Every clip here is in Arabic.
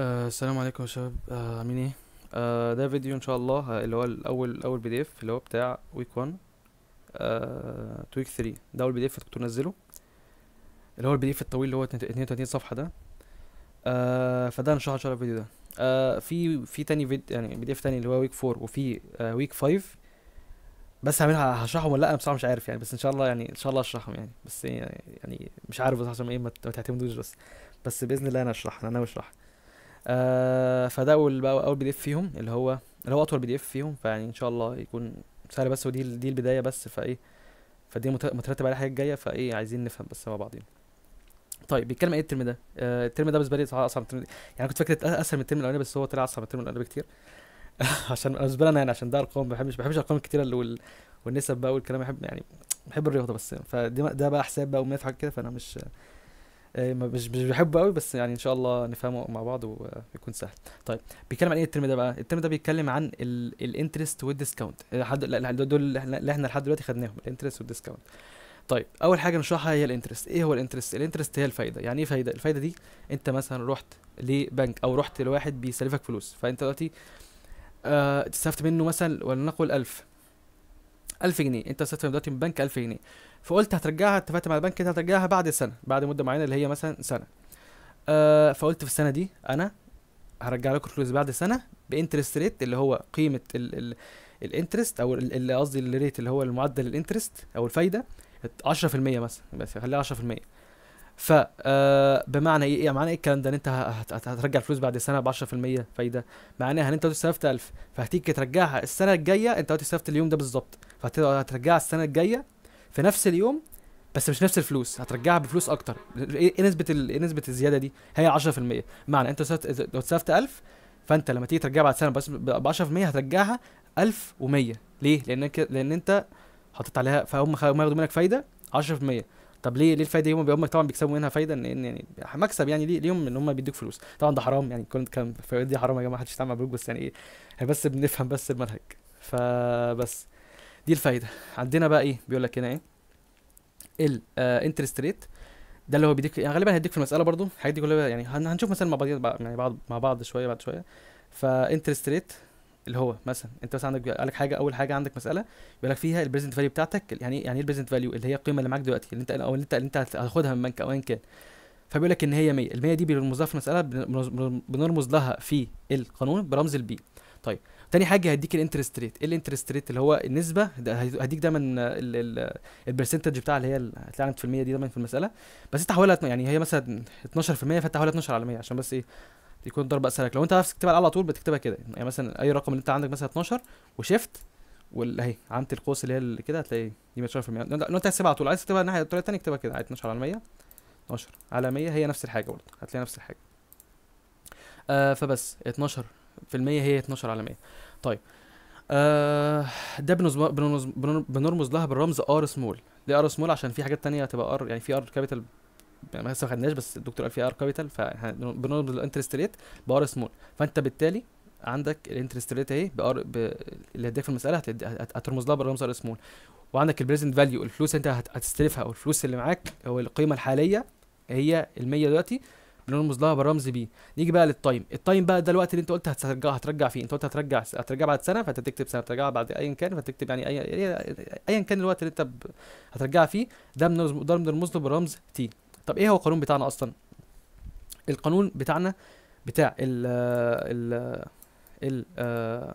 آه السلام عليكم يا شباب آه عاملين ايه آه ده فيديو ان شاء الله آه، اللي هو الاول اول بي دي اف اللي هو بتاع ويك 1 آه تو ويك 3 ده اول بي دي اف كنت منزله اللي هو البي دي اف الطويل اللي هو 32 صفحه ده آه فده ان شاء الله الفيديو ده آه في في تاني فيديو يعني بي دي اف تاني اللي هو ويك 4 وفي آه ويك 5 بس هعملها هشرحهم ولا لا انا بصراحه مش عارف يعني بس ان شاء الله يعني ان شاء الله اشرحهم يعني بس يعني, يعني مش عارف بصراحه عشان ايه ما تعتمدوش بس بس باذن الله انا اشرح انا ناوي اشرح آه فده اول بقى اول بي دي اف فيهم اللي هو اللي هو اطول بي دي اف فيهم فيعني ان شاء الله يكون سهل بس ودي دي البدايه بس فايه فدي مترتب عليها الحاجات الجايه فايه عايزين نفهم بس مع بعضين طيب بيتكلم ايه الترم ده آه الترم ده بالنسبه لي اصعب ترم يعني كنت فاكر اسهل من الترم الاولاني بس هو طلع اصعب من الترم الاولاني بكتير عشان بالنسبه لي انا يعني عشان ده ارقام ما بحبش ما بحبش الارقام الكتيره اللي وال... والنسب بقى والكلام بحب يعني بحب الرياضه بس فده بقى حساب بقى ومنافع كده فانا مش آه، مش بحبه قوي بس يعني ان شاء الله نفهمه مع بعض ويكون سهل طيب بيتكلم عن ايه الترم ده بقى الترم ده بيتكلم عن الانترست والديسكاونت آه، دول اللي احنا لحد دلوقتي خدناهم الانترست والديسكاونت طيب اول حاجه نشرحها هي الانترست ايه هو الانترست الانترست هي الفايده يعني ايه فايده الفايده دي انت مثلا رحت لبنك او رحت لواحد بيسلفك فلوس فانت دلوقتي آه، استفدت منه مثلا ولنقل 1000 1000 جنيه انت استثمر دلوقتي من البنك 1000 جنيه فقلت هترجعها اتفقت مع البنك انت هترجعها بعد سنه بعد مده معينه اللي هي مثلا سنه آه فقلت في السنه دي انا هرجع لكم الفلوس بعد سنه بانترست ريت اللي هو قيمه الانترست او اللي قصدي الريت اللي هو المعدل الانترست او الفايده 10% مثلا بس خليها 10% ف آه، بمعنى ايه يعني معنى ايه الكلام ده ان انت هترجع الفلوس بعد سنه ب 10% فايده معناها ان انت استلفت 1000 فهتيجي ترجعها السنه الجايه انت استلفت اليوم ده بالظبط فهترجعها السنه الجايه في نفس اليوم بس مش نفس الفلوس هترجعها بفلوس اكتر ايه, إيه نسبه ايه نسبه الزياده دي هي 10% معنى انت لو استلفت 1000 فانت لما تيجي ترجعها بعد سنه بس ب 10% هترجعها 1100 ليه لانك لان انت حطيت عليها فهم ياخدوا منك فايده 10% طب ليه ليه الفايده هم هم طبعا بيكسبوا منها فايده ان يعني مكسب يعني ليه ليهم ان هم بيدوك فلوس طبعا ده حرام يعني كل كان الفوائد دي حرام يا جماعه محدش يتعامل مبروك بس يعني ايه بس بنفهم بس المنهج فبس دي الفايده عندنا بقى ايه بيقول لك هنا ايه الانترست آه، ريت ده اللي هو بيديك يعني غالبا هيديك في المساله برضو الحاجات دي كلها يعني هنشوف مثلا مع بعض يعني بعض مع بعض شويه بعد شويه فانترست ريت اللي هو مثلا انت مثلا عندك قالك حاجه اول حاجه عندك مساله بيقول لك فيها البريزنت فاليو بتاعتك يعني إيه، يعني ايه البريزنت فاليو اللي هي القيمه اللي معاك دلوقتي اللي انت او اللي انت اللي انت هتاخدها من بنك او ايا كان فبيقول لك ان هي 100 ال 100 دي بنرمز لها في المساله بنرمز لها في القانون برمز البي طيب تاني حاجه هديك الانترست ريت ايه الانترست ريت اللي هو النسبه ده هديك دايما البرسنتج بتاع اللي هي هتلاقي في المية دي دايما في المساله بس انت حولها يعني هي مثلا 12% فانت حولها 12 على 100 عشان بس ايه يكون ضرب اسهلك لو انت عارف تكتبها على طول بتكتبها كده يعني مثلا اي رقم اللي انت عندك مثلا 12 وشيفت والاهي عامه القوس اللي هي اللي كده هتلاقي دي 12% لو انت هتسيبها على طول عايز تكتبها الناحيه الطريقه الثانيه اكتبها كده عادي 12 على 100 12 على 100 هي نفس الحاجه برضه هتلاقي نفس الحاجه آه فبس 12% هي 12 على 100 طيب آه ده بنرمز لها بالرمز ار سمول ليه ار سمول عشان في حاجات تانية هتبقى ار يعني في ار كابيتال يعني ما خدناش بس الدكتور قال فيها ار كابيتال فبنقبض الانترست ريت بار سمول فانت بالتالي عندك الانترست ريت اهي بار اللي هديك في المساله هترمز لها بالرمز ار سمول وعندك البريزنت فاليو الفلوس انت هتستلفها او الفلوس اللي معاك او القيمه الحاليه هي ال 100 دلوقتي بنرمز لها برمز بي نيجي بقى للتايم التايم بقى ده الوقت اللي انت قلت هترجع هترجع فيه انت قلت هترجع هترجع بعد سنه فانت تكتب سنه هترجعها بعد ايا كان فتكتب يعني ايا ايا كان الوقت اللي انت ب... هترجع فيه ده بنرمز له برمز تي طب ايه هو القانون بتاعنا اصلا القانون بتاعنا بتاع ال ال ال آه،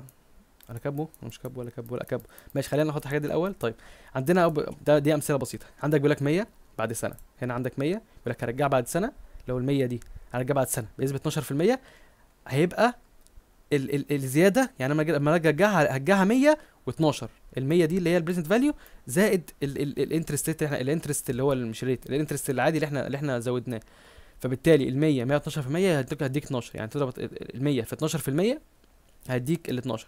انا كابو مش كابو ولا كابو ولا كابو ماشي خلينا نحط الحاجات دي الاول طيب عندنا أب... ده دي امثله بسيطه عندك بيقول لك 100 بعد سنه هنا عندك 100 بيقول لك هرجعها بعد سنه لو ال 100 دي هرجعها بعد سنه بنسبه 12% هيبقى ال ال الزياده يعني لما ارجع ارجعها هرجعها 112 ال 100 دي اللي هي البريزنت فاليو زائد الانترست ريت احنا الانترست اللي هو مش ريت الانترست العادي اللي احنا اللي احنا زودناه فبالتالي ال 100 112% هديك 12 يعني تضرب ال 100 في 12% هيديك ال 12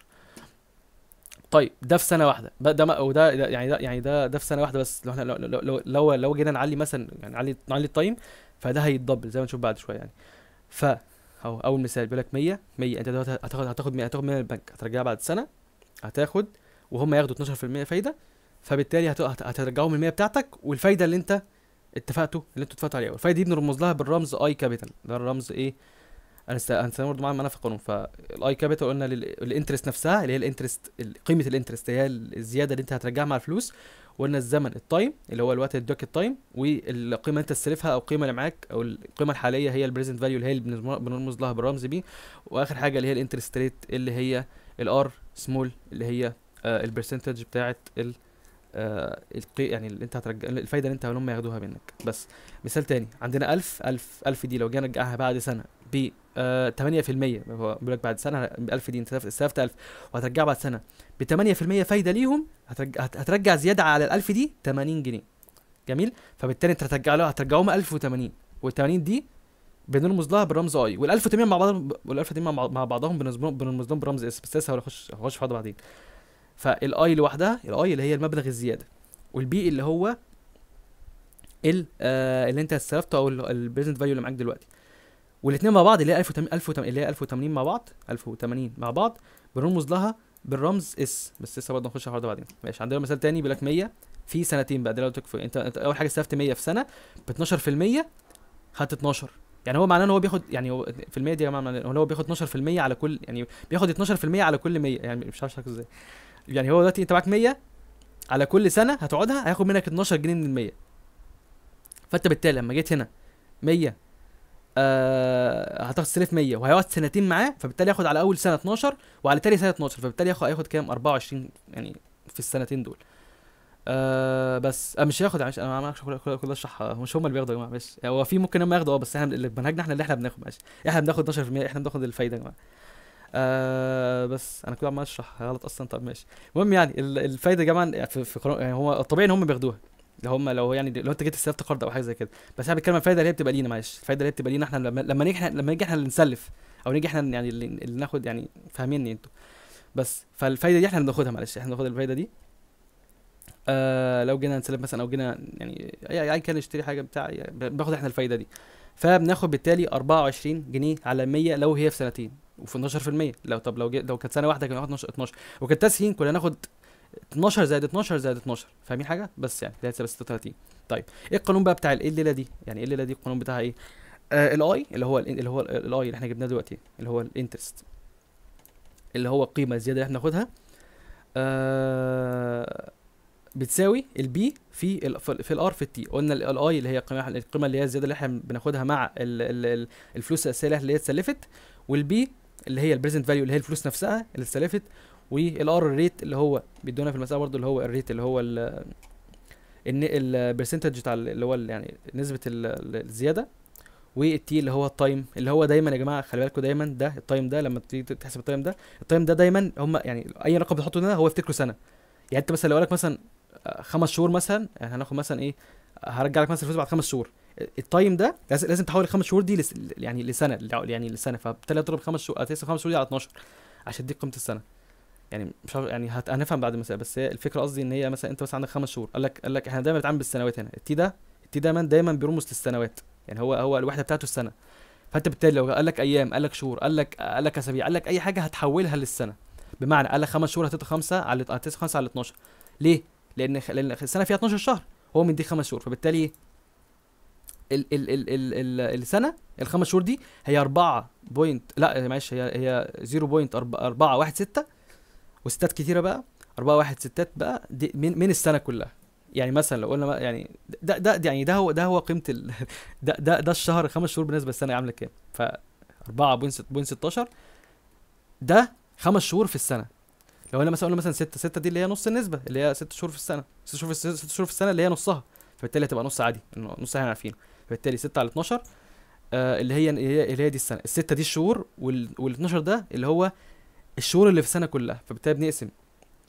طيب ده في سنه واحده ده وده يعني ده يعني ده ده في سنه واحده بس لو احنا لو لو لو, لو جينا نعلي مثلا يعني نعلي نعلي التايم فده هيتدبل زي ما نشوف بعد شويه يعني ف اهو اول مثال بيقول لك 100 100 انت دلوقتي هتاخد هتاخد 100 هتاخد من البنك هترجعها بعد سنه هتاخد وهم ياخدوا 12% فايده فبالتالي هترجعهم المية بتاعتك والفايده اللي انت اتفقتوا اللي انتوا اتفقتوا عليها والفايده دي بنرمز لها بالرمز اي كابيتال ده الرمز ايه انا هنستخدمه برضه معانا في القانون فالاي كابيتال قلنا الانترست نفسها اللي هي الانترست قيمه الانترست هي الزياده اللي انت هترجعها مع الفلوس وقلنا الزمن التايم اللي هو الوقت الدوك التايم والقيمه اللي انت استلفها او القيمه اللي معاك او القيمه الحاليه هي البريزنت فاليو اللي هي اللي بنرمز لها بالرمز بي واخر حاجه اللي هي الانترست ريت اللي هي الار سمول اللي هي آه، البرسنتج بتاعه ال آه، يعني اللي انت هترجع الفايده اللي انت هم ياخدوها منك بس مثال تاني عندنا 1000 1000 1000 دي لو جينا نرجعها بعد سنه ب 8% آه، هو بيقول لك بعد سنه 1000 دي انت استلفت 1000 وهترجعها بعد سنه ب 8% فايده ليهم هترجع زياده على ال 1000 دي 80 جنيه جميل فبالتالي انت هترجع له هترجعهم 1080 وال 80 دي بنرمز لها برمز اي وال 1080 مع بعضهم وال 1080 مع بعضهم بنرمز لهم برمز اس بس لسه هخش هخش في بعض بعدين فالاي لوحدها الاي اللي هي المبلغ الزياده والبي اللي هو ال آه اللي انت استلفته او البريزنت فاليو اللي معاك دلوقتي والاثنين مع بعض اللي هي 1080 اللي هي 1080 مع بعض 1080 مع بعض بنرمز لها بالرمز اس بس لسه برضه هنخش على بعدين ماشي عندنا مثال تاني بيقول لك 100 في سنتين بقى دلوقتي تكفي انت, اول حاجه استلفت 100 في سنه ب 12% خدت 12 يعني هو معناه ان هو بياخد يعني هو في المية دي يا جماعه هو بياخد 12% على كل يعني بياخد 12% على كل 100 يعني مش عارف ازاي يعني هو دلوقتي انت معاك 100 على كل سنه هتقعدها هياخد منك 12 جنيه من ال 100 فانت بالتالي لما جيت هنا 100 آه هتاخد سلف 100 وهيقعد سنتين معاه فبالتالي ياخد على اول سنه 12 وعلى تاني سنه 12 فبالتالي ياخد هياخد كام 24 يعني في السنتين دول آه بس آه مش هياخد عش... انا معرفش كل كل اشرح مش هم اللي بياخدوا يا جماعه ماشي هو يعني في ممكن هم ياخدوا اه بس احنا منهجنا احنا اللي احنا بناخد ماشي احنا بناخد 12% احنا بناخد الفايده يا جماعه آه بس انا كده عمال اشرح غلط اصلا طب ماشي المهم يعني الفايده جماعه يعني في, في يعني هو الطبيعي ان هم بياخدوها اللي هم لو يعني لو انت جيت استلفت قرض او حاجه زي كده بس انا بتكلم عن الفايده اللي هي بتبقى لينا معلش الفايده اللي هي بتبقى لينا احنا لما لما نيجي احنا لما نيجي احنا اللي نسلف او نيجي احنا يعني اللي, ناخد يعني فاهميني انتوا بس فالفايده دي احنا بناخدها معلش احنا بناخد الفايده دي آه لو جينا نسلف مثلا او جينا يعني اي يعني كان نشتري حاجه بتاع يعني بناخد احنا الفايده دي فبناخد بالتالي 24 جنيه على 100 لو هي في سنتين وفي 12% لو طب لو لو كانت سنه واحده كان هناخد 12 12 وكانت تسهيل كنا ناخد 12 زائد 12 زائد 12 فاهمين حاجه بس يعني ده بس 36 طيب ايه القانون بقى بتاع الايه الليله دي يعني ايه الليله دي القانون بتاعها ايه آه الاي اللي هو اللي هو الاي اللي احنا جبناه دلوقتي اللي هو الانترست اللي هو القيمه الزياده اللي احنا ناخدها آه بتساوي البي في ال في الار في التي قلنا الاي اللي هي القيمه القيمه اللي هي الزياده اللي احنا بناخدها مع الـ الـ الفلوس الاساسيه اللي هي اتسلفت والبي اللي هي البريزنت فاليو اللي هي الفلوس نفسها اللي اتسلفت والار ريت اللي هو بيدونا في المساله برضو اللي هو الريت اللي هو البرسنتج بتاع اللي هو يعني نسبه الزياده والتي اللي هو التايم اللي هو دايما يا جماعه خلي بالكم دايما ده التايم ده لما تيجي تحسب التايم ده التايم ده دايما هم يعني اي رقم بتحطه هنا هو يفتكره سنه يعني انت مثلا لو قالك مثلا خمس شهور مثلا يعني هناخد مثلا ايه هرجع لك مثلا الفلوس بعد خمس شهور التايم ده لازم لازم تحول الخمس شهور دي لس يعني لسنه يعني لسنه فبالتالي اضرب خمس شهور هتقسم خمس شهور دي على 12 عشان دي قيمه السنه يعني مش عارف يعني هت... هنفهم بعد مثلا بس هي الفكره قصدي ان هي مثلا انت مثلا عندك خمس شهور قال لك قال لك احنا دايما بنتعامل بالسنوات هنا التي ده التي دايما دايما بيرمز للسنوات يعني هو هو الوحده بتاعته السنه فانت بالتالي لو قال لك ايام قال لك شهور قال لك قال لك اسابيع قال لك اي حاجه هتحولها للسنه بمعنى قال لك خمس شهور هتدي خمسه على هتدي خمسه على 12 ليه؟ لان لان السنه فيها 12 شهر هو دي خمس شهور فبالتالي ال ال ال ال ال السنه الخمس شهور دي هي 4 بوينت لا معلش هي هي 0.416 وستات كتيره بقى 4 1 ستات بقى دي من, من السنه كلها يعني مثلا لو قلنا يعني ده ده يعني ده هو ده هو قيمه ال ده ده ده الشهر خمس شهور بالنسبه للسنه عامله كام ف 4.16 ده خمس شهور في السنه لو انا مثلا قلنا مثلا 6 6 دي اللي هي نص النسبه اللي هي ست شهور في السنه ست شهور في ست شهور في السنه اللي هي نصها فبالتالي هتبقى نص عادي نص احنا عارفينه فبالتالي 6 على 12 آه، اللي هي اللي هي دي السنه السته دي الشهور وال 12 ده اللي هو الشهور اللي في السنه كلها فبالتالي بنقسم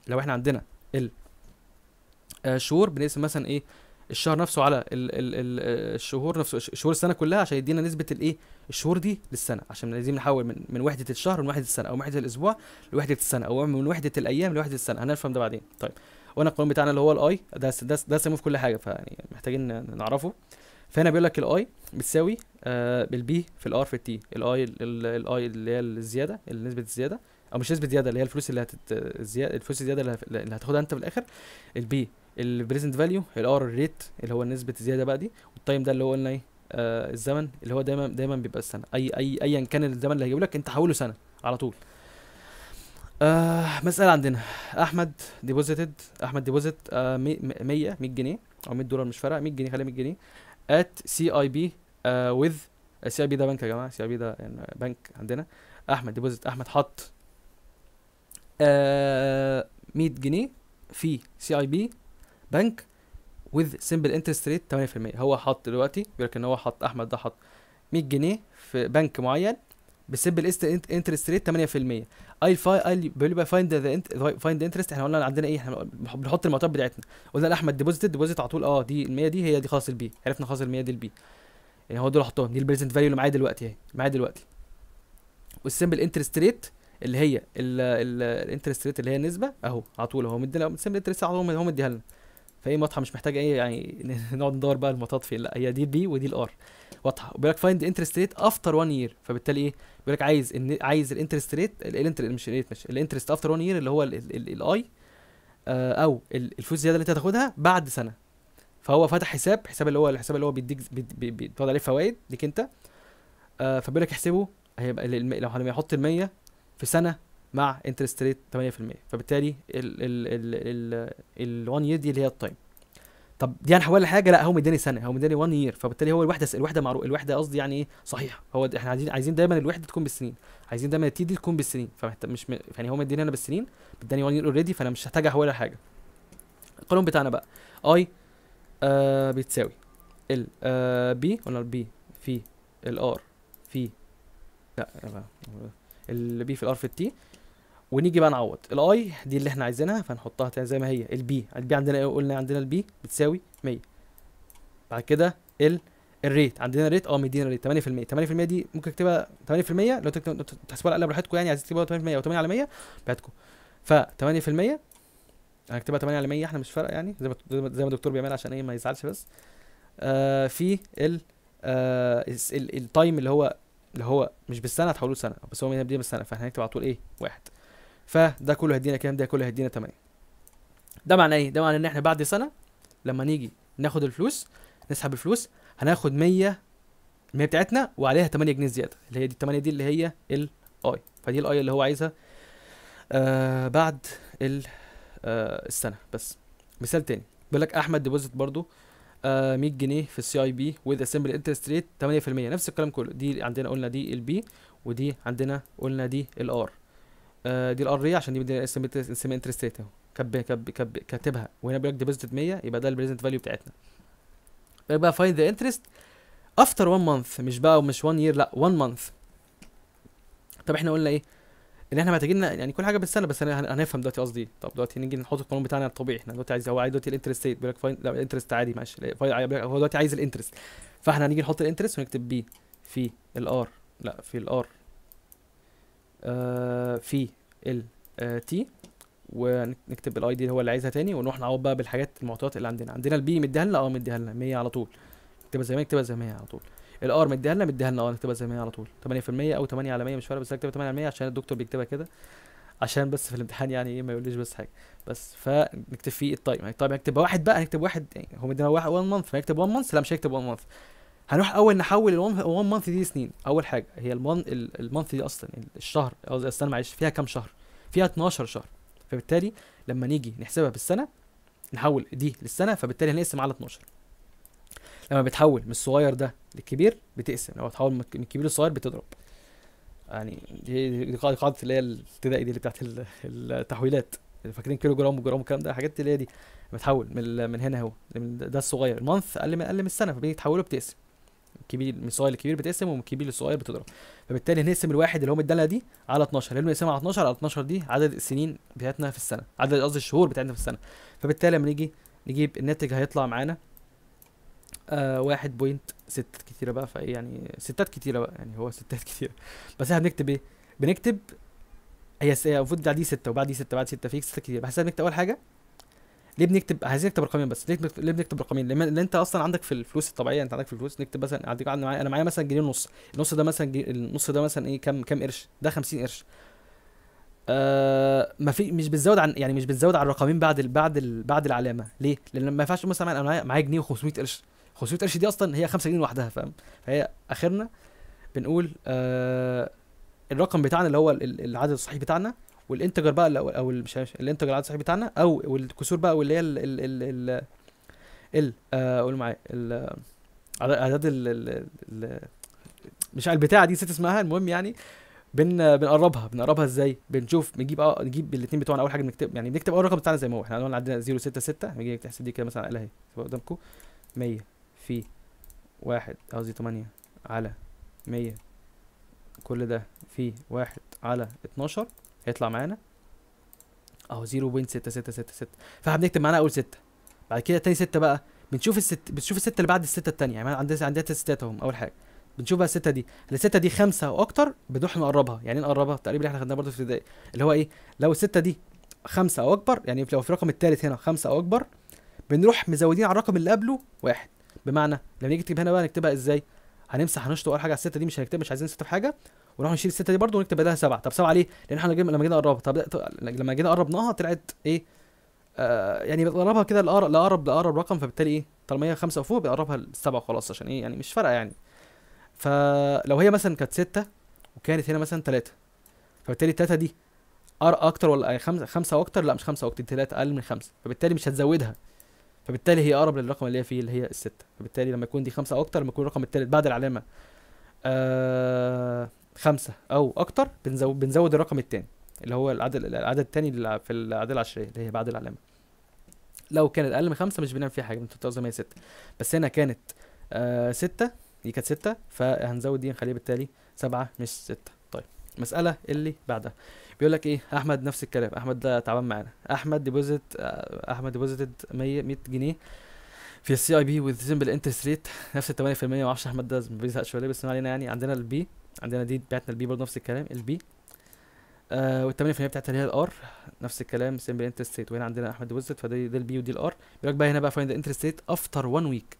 لو احنا عندنا الشهور آه، بنقسم مثلا ايه الشهر نفسه على الـ الـ آه، الشهور نفسه شهور السنه كلها عشان يدينا نسبه الايه الشهور دي للسنه عشان لازم نحول من من وحده الشهر لوحده السنه او من وحده الاسبوع لوحده السنه او من وحده الايام لوحده السنه هنفهم ده بعدين طيب وانا القانون بتاعنا اللي هو الاي ده ده ده في كل حاجه فيعني محتاجين نعرفه فهنا بيقول لك الاي بتساوي آه البي في الار في التي الاي الاي اللي هي الزياده نسبه الزياده او مش نسبه زياده اللي هي الفلوس اللي هتت الزياده الفلوس الزياده اللي هتاخدها انت في الاخر البي البريزنت فاليو الار الريت اللي هو نسبه الزياده بقى دي والتايم ده اللي هو قلنا ايه آه الزمن اللي هو دايما دايما بيبقى السنه اي اي ايا كان الزمن اللي هيجيب لك انت حوله سنه على طول آه مسألة عندنا أحمد ديبوزيتد أحمد ديبوزيت 100 آه 100 جنيه أو 100 دولار مش فارقة 100 جنيه خلي 100 جنيه at CIB uh, with uh, CIB اي بي ده بنك يا جماعه CIB اي بي ده يعني بنك عندنا احمد ديبوزيت احمد حط 100 uh, جنيه في سي اي بي بنك with simple interest rate 8% هو حط دلوقتي بيقول ان هو حط احمد ده حط 100 جنيه في بنك معين بسيمبل انترست ريت 8% اي فاي اي بيقول لي فايند ذا فايند انترست احنا قلنا عندنا ايه احنا بنحط المعطيات بتاعتنا قلنا لاحمد ديبوزيتد ديبوزيت على طول اه دي ال 100 دي هي دي خاص البي عرفنا خاص ال 100 دي البي يعني هو دول حطهم دي البريزنت فاليو اللي معايا دلوقتي اهي معايا دلوقتي والسمبل انترست ريت اللي هي الانترست ريت اللي هي النسبه اهو على طول اهو مدينا السمبل انترست على طول هو مديها لنا فايه واضحه مش محتاجه اي يعني نقعد ندور بقى المطاط فين لا هي دي البي ودي الار واضحه وبيقول لك فايند انترست ريت افتر 1 يير فبالتالي ايه بيقول لك عايز ان عايز الانترست ريت الانتر مش ريت مش الانترست افتر 1 يير اللي هو الاي آه، او الفلوس الزياده اللي انت هتاخدها بعد سنه فهو فتح حساب حساب اللي هو الحساب اللي هو بيديك بتقعد عليه فوائد ليك انت آه، فبيقول لك احسبه هيبقى لو هنحط ال 100 في سنه مع انترست ريت 8% فبالتالي ال ال 1 يير دي اللي هي التايم طب دي انا حوالي يعني حاجه لا هو مداني سنه هو مداني 1 يير فبالتالي هو الوحده الوحده معروف الوحده قصدي يعني ايه صحيح هو احنا عايزين عايزين دايما الوحده تكون بالسنين عايزين دايما التي دي تكون بالسنين فمش م... يعني هو مداني انا بالسنين مداني 1 يير اوريدي فانا مش هحتاج احولها حاجه القانون بتاعنا بقى اي آه بتساوي ال آه بي قلنا البي في الار في لا البي في الار في التي ونيجي بقى نعوض الاي دي اللي احنا عايزينها فنحطها تاني زي ما هي البي البي عندنا ايه قلنا عندنا البي بتساوي 100 بعد كده ال الريت عندنا ريت اه مدينا ريت 8% 8% دي ممكن اكتبها 8% لو تحسبوها على براحتكم يعني عايزين تكتبوها 8% او 8 على 100 براحتكم ف 8% هنكتبها 8 على 100 احنا مش فارقه يعني زي ما زي ما الدكتور بيعمل عشان ايه ما يزعلش بس آه في ال آه التايم اللي هو اللي هو مش بالسنه هتحوله سنه بس هو بيبدا بالسنه فاحنا هنكتب على طول ايه واحد فده كله هيدينا كام ده كله هيدينا 8 ده معناه ايه ده معناه ان احنا بعد سنه لما نيجي ناخد الفلوس نسحب الفلوس هناخد 100 المية بتاعتنا وعليها 8 جنيه زياده اللي هي دي 8 دي اللي هي الاي فدي الاي اللي هو عايزها آه بعد ال آه السنه بس مثال تاني بيقول لك احمد ديبوزيت برضو آه 100 جنيه في السي اي بي وذ اسمبل انترست ريت 8% نفس الكلام كله دي عندنا قلنا دي البي ودي عندنا قلنا دي الار دي الار دي عشان دي بنسميها انترست ريت اهو كب كب كب كاتبها وهنا بيقول لك ديبوزيت 100 يبقى ده البريزنت فاليو بتاعتنا بيقول بقى فايند ذا انترست افتر 1 مانث مش بقى مش 1 يير لا 1 مانث طب احنا قلنا ايه ان احنا محتاجين يعني كل حاجه بالسنه بس هنفهم دلوقتي قصدي إيه. طب دلوقتي نيجي نحط القانون بتاعنا الطبيعي احنا دلوقتي عايز هو عايز دلوقتي الانترست ريت إيه؟ بيقول لك فاين لا الانترست عادي ماشي هو دلوقتي عايز الانترست فاحنا هنيجي نحط الانترست ونكتب بي في الار لا في الار آه، في ال تي آه، ونكتب الاي دي اللي هو اللي عايزها تاني ونروح نعوض بقى بالحاجات المعطيات اللي عندنا عندنا البي مديها لنا اه مديها لنا 100 على طول نكتبها زي ما نكتبها زي ما هي على طول الار مديها لنا مديها لنا اه نكتبها زي ما هي على طول 8% او 8 على 100 مش فارقه بس اكتبها 8 على 100 عشان الدكتور بيكتبها كده عشان بس في الامتحان يعني ايه ما يقوليش بس حاجه بس فنكتب فيه التايم يعني طيب هكتب واحد بقى هنكتب واحد يعني هو مدينا واحد 1 مانث فهيكتب 1 مانث لا مش هيكتب 1 مانث هنروح اول نحول ال1 مانث دي سنين اول حاجه هي المانث دي اصلا الشهر او السنه معلش فيها كام شهر فيها 12 شهر فبالتالي لما نيجي نحسبها بالسنه نحول دي للسنه فبالتالي هنقسم على 12 لما بتحول من الصغير ده للكبير بتقسم لو بتحول من الكبير للصغير بتضرب يعني دي قاعده اللي هي الابتدائي دي اللي بتاعت التحويلات فاكرين كيلو جرام وجرام والكلام ده الحاجات اللي هي دي بتحول من من هنا اهو ده الصغير المانث اقل من اقل من السنه فبيجي تحوله بتقسم الكبير من الصغير للكبير بتقسم ومن الكبير للصغير بتضرب فبالتالي هنقسم الواحد اللي هو مدالها دي على 12 لانه نقسمها على 12 على 12 دي عدد السنين بتاعتنا في السنه عدد قصدي الشهور بتاعتنا في السنه فبالتالي لما نيجي نجيب الناتج هيطلع معانا آه 1.6 كتيره بقى فايه يعني ستات كتيره بقى يعني هو ستات كتيره بس احنا بنكتب ايه بنكتب هي المفروض دي 6 وبعد دي 6 بعد 6 في 6 كتير بس احنا بنكتب اول حاجه ليه بنكتب عايزين نكتب رقمين بس ليه بنكتب ليه بنكتب رقمين لان انت اصلا عندك في الفلوس الطبيعيه انت عندك في الفلوس نكتب مثلا عندك معايا انا معايا مثلا جنيه ونص النص ده مثلا جي... النص ده مثلا ايه كام كام قرش ده 50 قرش آه ما في مش بتزود عن يعني مش بتزود على الرقمين بعد ال بعد ال بعد العلامه ليه لان ما ينفعش مثلا انا معايا معايا جنيه و500 قرش 500 قرش دي اصلا هي 5 جنيه لوحدها فاهم فهي اخرنا بنقول آه الرقم بتاعنا اللي هو العدد الصحيح بتاعنا والانتجر بقى او مش الانتجر العدد الصحيح بتاعنا او والكسور بقى واللي هي ال ال ال ال ال آه، قول معايا ال اعداد ال ال مش البتاعه دي نسيت اسمها المهم يعني بن بنقربها بنقربها ازاي بنشوف بنجيب اه نجيب الاثنين بتوعنا اول حاجه بنكتب يعني بنكتب اول رقم بتاعنا زي ما هو احنا عندنا 066 هنيجي تحسب دي كده مثلا على اهي قدامكم 100 في 1 قصدي 8 على 100 كل ده في 1 على 12 هيطلع معانا اهو 0.6666 فاحنا بنكتب معانا اول 6 بعد كده تاني 6 بقى بنشوف الست بنشوف الستة اللي بعد الستة التانية يعني عندنا عندنا تلات ستات اهم اول حاجة بنشوف بقى الستة دي الستة دي خمسة واكتر بنروح نقربها يعني إيه نقربها تقريبا احنا خدناها برضه في ابتدائي اللي هو ايه لو الستة دي خمسة او اكبر يعني لو في الرقم التالت هنا خمسة او اكبر بنروح مزودين على الرقم اللي قبله واحد بمعنى لما نيجي نكتب هنا بقى نكتبها ازاي هنمسح هنشطب اول حاجه على الستة دي مش هنكتب مش عايزين نكتب حاجه ونروح نشيل السته دي برده ونكتب بدلها سبعه طب سبعه ليه؟ لان احنا لما جينا نقربها طب لما جينا قربناها طلعت ايه؟ آه، يعني بتقربها كده لاقرب لاقرب لاقرب رقم فبالتالي ايه؟ طالما هي خمسه وفوق بقربها للسبعه وخلاص عشان ايه يعني مش فارقه يعني فلو هي مثلا كانت سته وكانت هنا مثلا ثلاثه فبالتالي التلاتة دي اكتر ولا يعني خمسه خمسه واكتر لا مش خمسه واكتر ثلاثه اقل من خمسه فبالتالي مش هتزودها فبالتالي هي اقرب للرقم اللي هي فيه اللي هي الستة فبالتالي لما يكون دي خمسة اكتر لما يكون الرقم التالت بعد العلامة آه خمسة أو أكتر بنزود بنزود الرقم التاني اللي هو العدد العدد التاني في الأعداد العشرية اللي هي بعد العلامة لو كانت أقل من خمسة مش بنعمل فيها حاجة بنحطها زي ما هي ستة بس هنا كانت آه ستة دي كانت ستة فهنزود دي نخليها بالتالي سبعة مش ستة طيب المسألة اللي بعدها بيقول لك ايه احمد نفس الكلام احمد ده تعبان معانا احمد ديبوزيت آه، احمد ديبوزيتد 100 100 جنيه في السي اي بي وذ سيمبل انترست ريت نفس ال 8% ما اعرفش احمد ده ما بيزهقش ولا إيه، بس ما علينا يعني عندنا البي عندنا دي بتاعتنا البي برضه نفس الكلام البي آه والثمانية في بتاعتها اللي هي الار نفس الكلام سيمبل انترست ريت وهنا عندنا احمد وزت فدي ده البي ودي الار بيقول بقى هنا بقى فايند انترست ريت افتر 1 ويك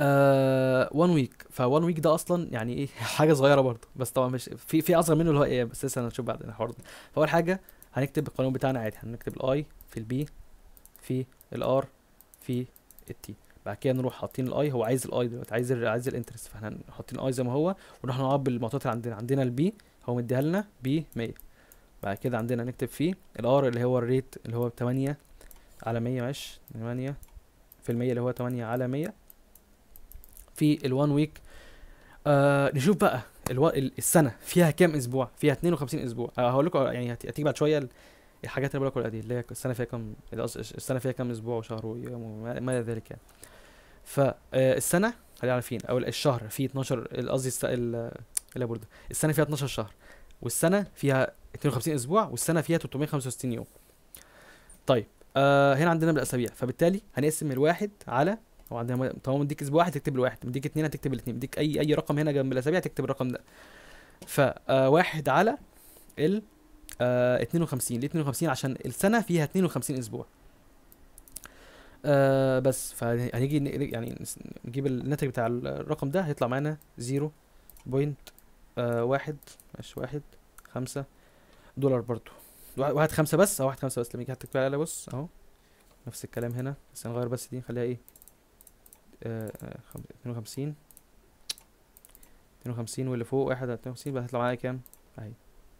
آه 1 ويك ف 1 ويك ده اصلا يعني ايه حاجه صغيره برضه بس طبعا مش في في اصغر منه اللي هو ايه بس لسه هنشوف بعدين الحوار ده فاول حاجه هنكتب القانون بتاعنا عادي هنكتب الاي في البي في الار في التي بعد كده نروح حاطين الاي هو عايز الاي دلوقتي عايز عايز الانترست فاحنا حاطين الاي زي ما هو ونروح نقعد بالمعطيات عندنا عندنا البي هو مديها لنا بي 100 بعد كده عندنا نكتب فيه الار اللي هو الريت اللي هو 8 على 100 ماشي 8 في المية اللي هو 8 على 100 في الوان ويك آه نشوف بقى الو... السنه فيها كام اسبوع فيها 52 اسبوع آه هقول لكم يعني هتيجي بعد شويه الحاجات اللي بقول لكم دي اللي هي السنه فيها كام السنه فيها كام اسبوع وشهر ويوم وما الى ذلك يعني فالسنه خلينا عارفين او الشهر فيه 12 قصدي إيه لا برده السنه فيها 12 شهر والسنه فيها 52 اسبوع والسنه فيها 365 يوم طيب آه هنا عندنا بالاسابيع فبالتالي هنقسم الواحد على هو عندنا طالما مديك اسبوع واحد تكتب الواحد مديك اثنين هتكتب الاثنين مديك اي اي رقم هنا جنب الاسابيع تكتب الرقم ده فواحد آه، على ال 52 آه، ليه 52 عشان السنه فيها 52 اسبوع آه بس فهنيجي يعني نجيب الناتج بتاع الرقم ده هيطلع معانا 0.1 آه واحد مش واحد خمسة دولار برضو واحد خمسة بس اه واحد خمسة بس لما يجي هتكتب عليها بص اهو نفس الكلام هنا بس هنغير بس دي نخليها ايه اه, آه، اتنين وخمسين اتنين وخمسين واللي فوق واحد اتنين وخمسين بقى هتطلع معايا كام اهي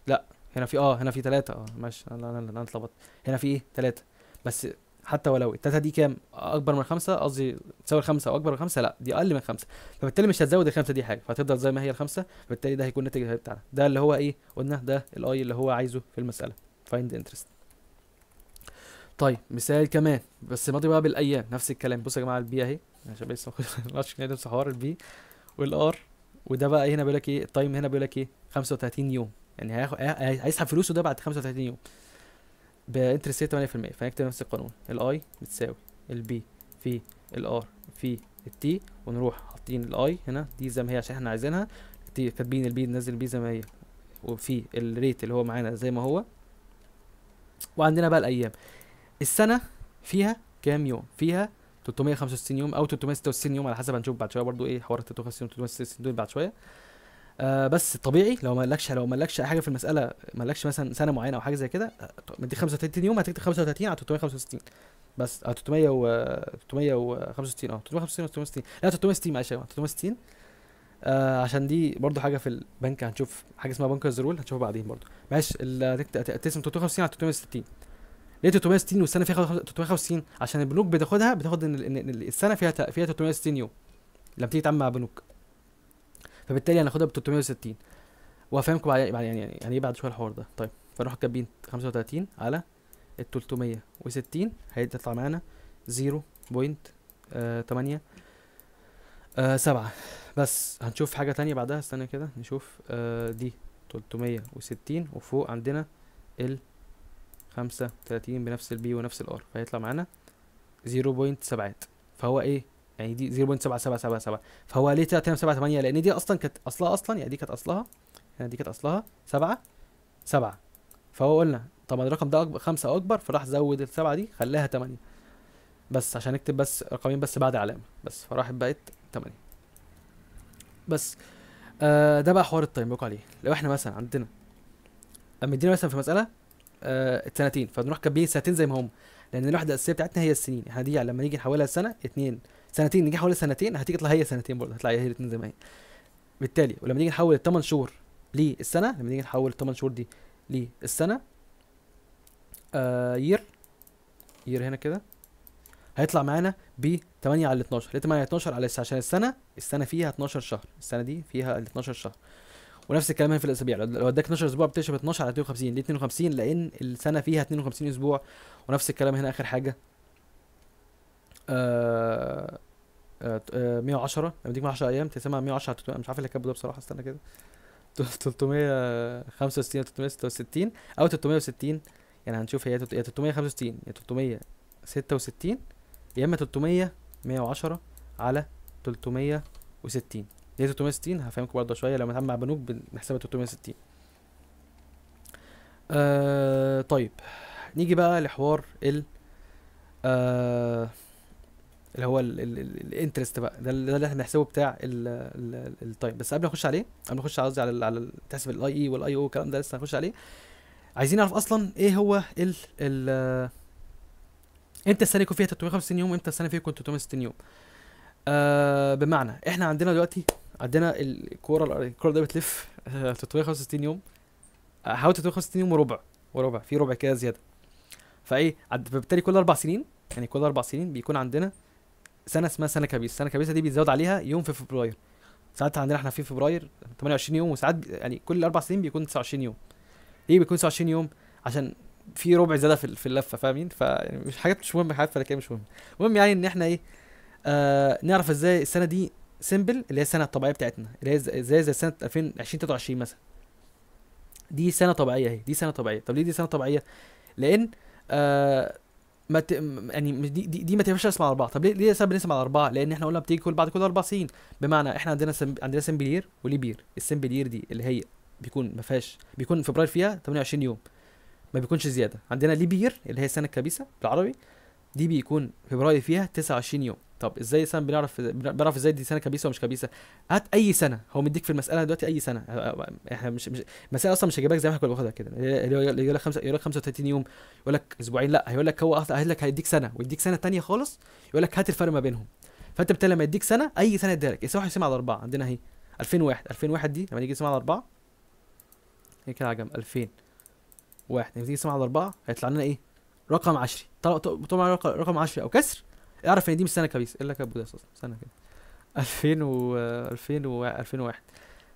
لا هنا في اه هنا في تلاتة اه ماشي انا انا انا اتلخبطت هنا في ايه تلاتة بس حتى ولو التلاته دي كام اكبر من خمسه قصدي تساوي خمسه او اكبر من خمسه لا دي اقل من خمسه فبالتالي مش هتزود الخمسه دي حاجه فهتفضل زي ما هي الخمسه فبالتالي ده هيكون الناتج بتاعنا ده اللي هو ايه قلنا ده الاي اللي هو عايزه في المساله فايند انترست طيب مثال كمان بس ماضي بقى بالايام نفس الكلام بصوا يا جماعه البي اهي عشان بس ما نفس حوار البي والار وده بقى إيه؟ هنا بيقول لك ايه التايم هنا بيقول لك ايه 35 يوم يعني هيسحب فلوسه ده بعد 35 يوم بانترست ريت 8% فنكتب نفس القانون الاي بتساوي البي في الار في التي ونروح حاطين الاي هنا دي زي ما هي عشان احنا عايزينها كاتبين البي ننزل البي زي ما هي وفي الريت اللي هو معانا زي ما هو وعندنا بقى الايام السنه فيها كام يوم فيها 365 يوم او 366 يوم على حسب هنشوف بعد شويه برضو ايه حوار 365 و 366 دول بعد شويه آه بس طبيعي لو ما لكش لو ما لكش اي حاجه في المساله ما لكش مثلا سنه معينه او حاجه زي كده مدي 35 يوم هتكتب 35 على 365 بس على 300 و 365 اه 365 365 360 لا 360 معلش 360 آه عشان دي برضو حاجه في البنك هنشوف حاجه اسمها بنك الزرول هنشوفها بعدين برضو معلش تقسم 350 على 360 ليه 360 والسنه فيها 350 عشان البنوك بتاخدها بتاخد ان السنه فيها فيها 360 يوم لما تيجي تعمل مع بنوك فبالتالي هناخدها ب 360 وهفهمكم بعد يعني يعني يعني ايه بعد شويه الحوار ده طيب فنروح كاتبين 35 على ال 360 هيطلع معانا 0.87 آه, آه، بس هنشوف حاجة ثانيه بعدها استنى كده نشوف آه دي 360 وفوق عندنا ال 35 بنفس البي ونفس الار فهيطلع معانا 0.7 فهو ايه يعني دي 0.7777 فهو ليه طلع 78 لان دي اصلا كانت اصلها اصلا يعني دي كانت اصلها يعني دي كانت اصلها 7 7 فهو قلنا طب الرقم ده أكبر 5 او اكبر فراح زود السبعه دي خلاها 8 بس عشان اكتب بس رقمين بس بعد علامه بس فراحت بقت 8 بس آه ده بقى حوار التايم بوك عليه لو احنا مثلا عندنا مدينا مثلا في مساله آه سنتين فنروح كاتبين سنتين زي ما هم لان الوحده الاساسيه بتاعتنا هي السنين احنا يعني دي يعني لما نيجي نحولها لسنه 2 سنتين نجاح ولا سنتين هتيجي تطلع هي سنتين برضه هتطلع هي الاثنين زي ما هي بالتالي ولما نيجي نحول الثمان شهور للسنه لما نيجي نحول الثمان شهور دي للسنه آه يير يير هنا كده هيطلع معانا ب 8 على 12 ليه 8 على 12 على عشان السنه السنه فيها 12 شهر السنه دي فيها ال 12 شهر ونفس الكلام هنا في الاسابيع لو اداك 12 اسبوع ب 12 على 52 ليه 52 لان السنه فيها 52 اسبوع ونفس الكلام هنا اخر حاجه آه 110 آه، آه، لما تيجي 10 ايام تقسمها 110 على 300 مش عارف إيه اللي كاتبه ده بصراحه استنى كده 365 و 366 او 360 يعني هنشوف هي 365 يا 366 يا اما 300 110 على 360 ليه 360 هفهمكم برضه شويه لما نتعامل مع بنوك بنحسبها 360 آه طيب نيجي بقى لحوار ال آه اللي هو الانترست بقى ده اللي احنا بنحسبه بتاع التايم طيب، بس قبل ما نخش عليه قبل ما نخش قصدي على على تحسب الاي اي e والاي او والكلام ده لسه هنخش عليه عايزين نعرف اصلا ايه هو ال ال امتى السنه يكون فيها 365 يوم امتى السنه فيها يكون 360 يوم آه بمعنى احنا عندنا دلوقتي عندنا الكوره الكوره دي بتلف 365 آه، يوم آه، حوالي 365 يوم وربع وربع في ربع كده زياده فايه فبالتالي كل اربع سنين يعني كل اربع سنين بيكون عندنا سنه اسمها سنه كبيسه سنه كبيسه دي بيتزود عليها يوم في فبراير ساعات عندنا احنا في فبراير 28 يوم وساعات يعني كل اربع سنين بيكون 29 يوم ليه بيكون 29 يوم عشان في ربع زياده في اللفه فاهمين يعني مش حاجات مش مهمه حاجات فلكيه مش مهمه المهم يعني ان احنا ايه آه نعرف ازاي السنه دي سيمبل اللي هي السنه الطبيعيه بتاعتنا اللي هي زي زي سنه 2020 23 مثلا دي سنه طبيعيه اهي دي سنه طبيعيه طب ليه دي سنه طبيعيه لان آه ما ت... يعني دي, دي, دي ما تنفعش اسمها اربعه طب ليه ليه سبب نسمع اربعه لان احنا قلنا بتيجي كل بعد كل اربع سنين بمعنى احنا عندنا سم... عندنا سمبلير وليبير السمبلير دي اللي هي بيكون ما فيهاش بيكون فبراير فيها 28 يوم ما بيكونش زياده عندنا ليبير اللي هي السنه الكبيسه بالعربي دي بيكون فبراير فيها 29 يوم طب ازاي سنه بنعرف بنعرف ازاي دي سنه كبيسه ومش كبيسه هات اي سنه هو مديك في المساله دلوقتي اي سنه احنا مش مش المساله اصلا مش هجيبها زي ما احنا كنا بناخدها كده يقول لك خمسه يقول لك 35 يوم يقول لك اسبوعين لا هيقول لك هو اصلا قايل لك هيديك سنه ويديك سنه ثانيه خالص يقول لك هات الفرق ما بينهم فانت بالتالي لما يديك سنه اي سنه يديها لك يساوي يسمع على اربعه عندنا اهي 2001 2001 دي لما نيجي نسمع على اربعه هي كده على جنب 2000 واحد لما تيجي تسمع على اربعه هيطلع لنا ايه؟ رقم عشري طبعا رقم 10 او كسر اعرف ان دي مش سنه كبيس الا كابو ده اصلا سنه كده 2000 و 2000 و 2001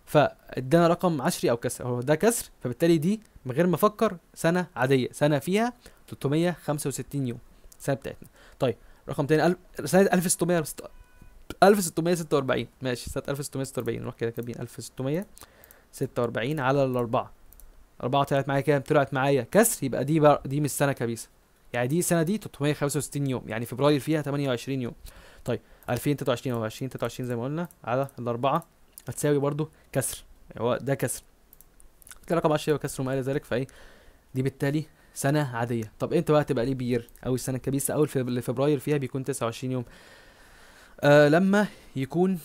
فادانا رقم عشري او كسر هو ده كسر فبالتالي دي من غير ما افكر سنه عاديه سنه فيها 365 يوم السنه بتاعتنا طيب رقم تاني ألف سنه 1600 1646 ماشي سنه 1646 نروح كده كاتبين 1646 على الاربعه اربعه طلعت معايا كام؟ طلعت معايا كسر يبقى دي بر... دي مش سنه كبيسه يعني دي السنه دي 365 يوم يعني فبراير فيها 28 يوم طيب 2023 او 2023 زي ما قلنا على الاربعه هتساوي برضو كسر هو يعني ده كسر رقم 10 وكسر وما الى ذلك فايه دي بالتالي سنه عاديه طب امتى بقى تبقى ليه بير او السنه الكبيسه اول فبراير فيها بيكون 29 يوم آه لما يكون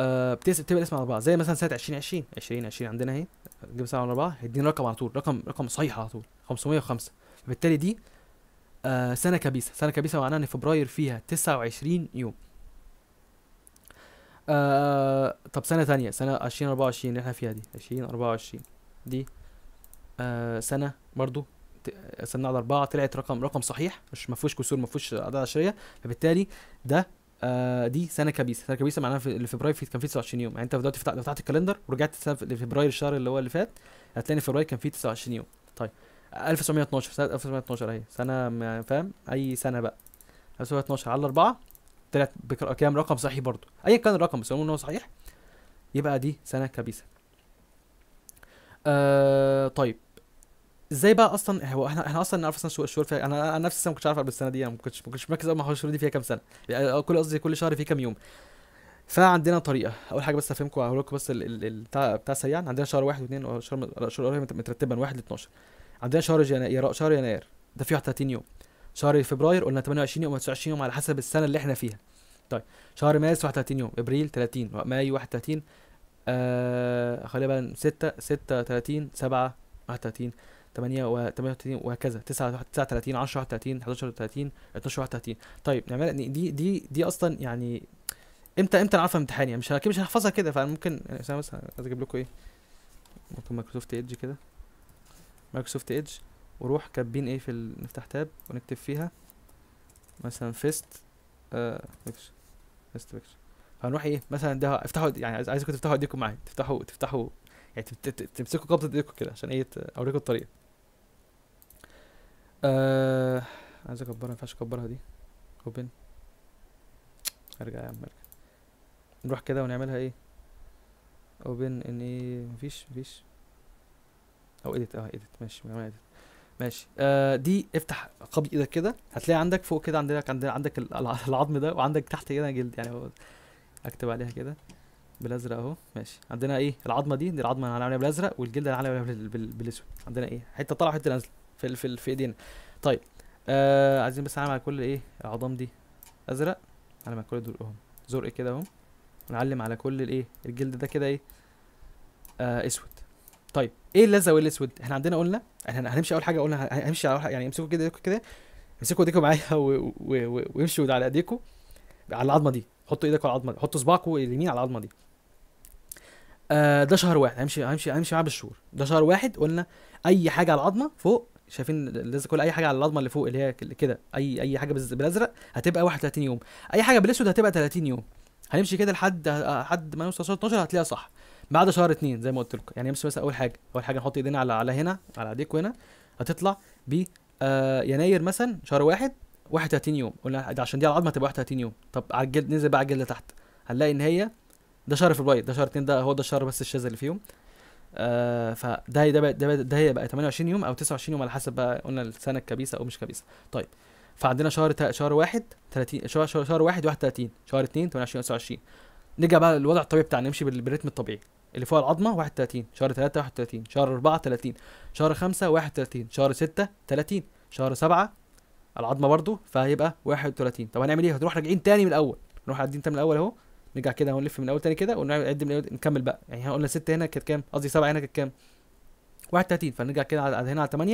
آه بتبقى الاسم على اربعه زي مثلا سنه 2020 2020 عندنا اهي جيب سنه على اربعه هيديني رقم على طول رقم رقم صحيح على طول 505 فبالتالي دي آه، سنه كبيسه سنه كبيسه معناها ان فبراير فيها 29 يوم آه طب سنه ثانيه سنه 2024 اللي احنا فيها دي 2024 دي آه سنه برضو قسمنا على أربعة طلعت رقم رقم صحيح مش ما فيهوش كسور ما فيهوش أعداد عشرية فبالتالي ده آه دي سنه كبيسه سنه كبيسه معناها في فبراير كان فيه 29 يوم يعني انت دلوقتي فتحت الكالندر ورجعت لفبراير الشهر اللي هو اللي فات هتلاقي فبراير كان فيه 29 يوم طيب 1912 سنه 1912 اهي سنه فاهم اي سنه بقى 1912 على 4 طلعت كام رقم صحيح برضو ايا كان الرقم بس ان هو صحيح يبقى دي سنه كبيسه آه طيب ازاي بقى اصلا هو احنا احنا اصلا نعرف اصلا الشهور فيها انا انا نفسي ما كنتش عارف قبل السنه دي انا ما كنتش ما كنتش مركز قوي مع الشهور دي فيها كام سنه يعني آه، كل قصدي كل شهر فيه كام يوم فعندنا طريقه اول حاجه بس افهمكم اقول لكم بس ال ال بتاع بتاع سريعا عندنا شهر واحد واثنين شهر شهور مترتبا واحد ل 12 عندنا شهر يناير شهر يناير ده فيه 31 يوم شهر فبراير قلنا 28 يوم او 29 يوم على حسب السنه اللي احنا فيها طيب شهر مارس 31 يوم ابريل 30 مايو 31 آه خلينا بقى 6 6 30 7 31 8 و 38 وهكذا 9 39 10 31 11 30 12 31 طيب نعمل دي دي دي اصلا يعني امتى امتى انا عارفه امتحاني يعني مش مش هحفظها كده فانا ممكن يعني مثلا عايز اجيب لكم ايه ممكن مايكروسوفت ايدج كده مايكروسوفت ايدج وروح كاتبين ايه في ال... نفتح تاب ونكتب فيها مثلا فيست آه فيست بيكتشر هنروح ايه مثلا ده افتحوا يعني عايز عايزكم تفتحوا ايديكم معايا تفتحوا تفتحوا يعني تمسكوا قبضه ايديكم كده عشان ايه اوريكم الطريقه آه عايز اكبرها ما ينفعش اكبرها دي اوبن ارجع يا عم ارجع نروح كده ونعملها ايه اوبن ان ايه مفيش مفيش او ايديت اه ايديت ماشي ايديت ماشي آه دي افتح قبل ايدك كده هتلاقي عندك فوق كده عندك عندك, العظم ده وعندك تحت كده جلد يعني هو اكتب عليها كده بالازرق اهو ماشي عندنا ايه العظمه دي دي العظمه اللي هنعملها بالازرق والجلد اللي هنعملها بالاسود عندنا ايه حته طالعه وحته نازله في في في ايدينا طيب آه عايزين بس نعمل على كل ايه العظام دي ازرق على ما كل دول اهم زرق كده اهو ونعلم على كل الايه الجلد ده كده ايه آه اسود طيب ايه اللذه وايه الاسود احنا عندنا قلنا احنا هنمشي اول حاجه قلنا هنمشي على يعني امسكوا كده كده امسكوا ايديكم معايا وامشوا على ايديكم على العظمه دي حطوا ايدكم على العظمه دي حطوا صباعكم اليمين على العظمه دي آه ده شهر واحد هنمشي هنمشي هنمشي معاه بالشهور ده شهر واحد قلنا اي حاجه على العظمه فوق شايفين لازم كل اي حاجه على العظمه اللي فوق اللي هي كده اي اي حاجه بالازرق هتبقى 31 يوم اي حاجه بالاسود هتبقى 30 يوم هنمشي كده لحد لحد ما نوصل 12 هتلاقيها صح بعد شهر اتنين زي ما قلت لكم يعني امشي مثلا اول حاجه اول حاجه نحط ايدينا على على هنا على ايديك هنا هتطلع ب آه يناير مثلا شهر واحد 31 يوم قلنا عشان دي العظمه هتبقى 31 يوم طب على الجلد ننزل بقى على الجلد تحت هنلاقي ان هي ده شهر فبراير ده شهر اتنين ده هو ده الشهر بس الشاذ اللي فيهم آه فده ده ده ده هي بقى 28 يوم او 29 يوم على حسب بقى قلنا السنه الكبيسه او مش كبيسه طيب فعندنا شهر تا... شهر واحد 30 شهر شهر, واحد 31 شهر 2 28 29 نرجع بقى للوضع الطبيعي بتاعنا نمشي بالريتم الطبيعي اللي فوق العظمه 31 شهر 3 31 شهر 4 30 شهر 5 31 شهر 6 30 شهر 7 العظمه برضو فهيبقى 31 طب هنعمل ايه هنروح راجعين تاني من الاول نروح عدين تاني من الاول اهو نرجع كده اهو نلف من الاول تاني كده ونعد من الأول نكمل بقى يعني قلنا 6 هنا كانت كام قصدي 7 هنا كانت كام 31 فنرجع كده على هنا على 8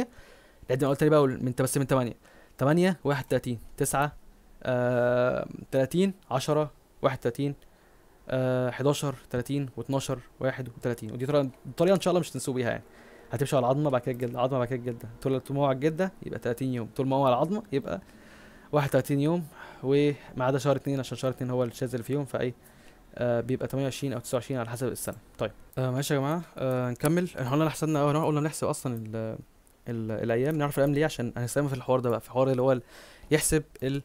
نعد من الاول تاني بقى من بس من 8 8 31 9 آه 30 10 31 11 30 و12 31 ودي طريقه ان شاء الله مش تنسوا بيها يعني هتمشي على العظمه بعد كده الجلد العظمه بعد كده الجلد طول ما هو على الجلده يبقى 30 يوم طول ما هو على العظمه يبقى 31 يوم وما عدا شهر 2 عشان شهر 2 هو الشاذ اللي فيهم فايه آه بيبقى 28 او 29 على حسب السنه طيب آه ماشي يا جماعه آه نكمل احنا قلنا حسبنا قلنا نحسب اصلا الـ الـ الايام نعرف الايام ليه عشان هنستخدمها في الحوار ده بقى في الحوار اللي هو يحسب ال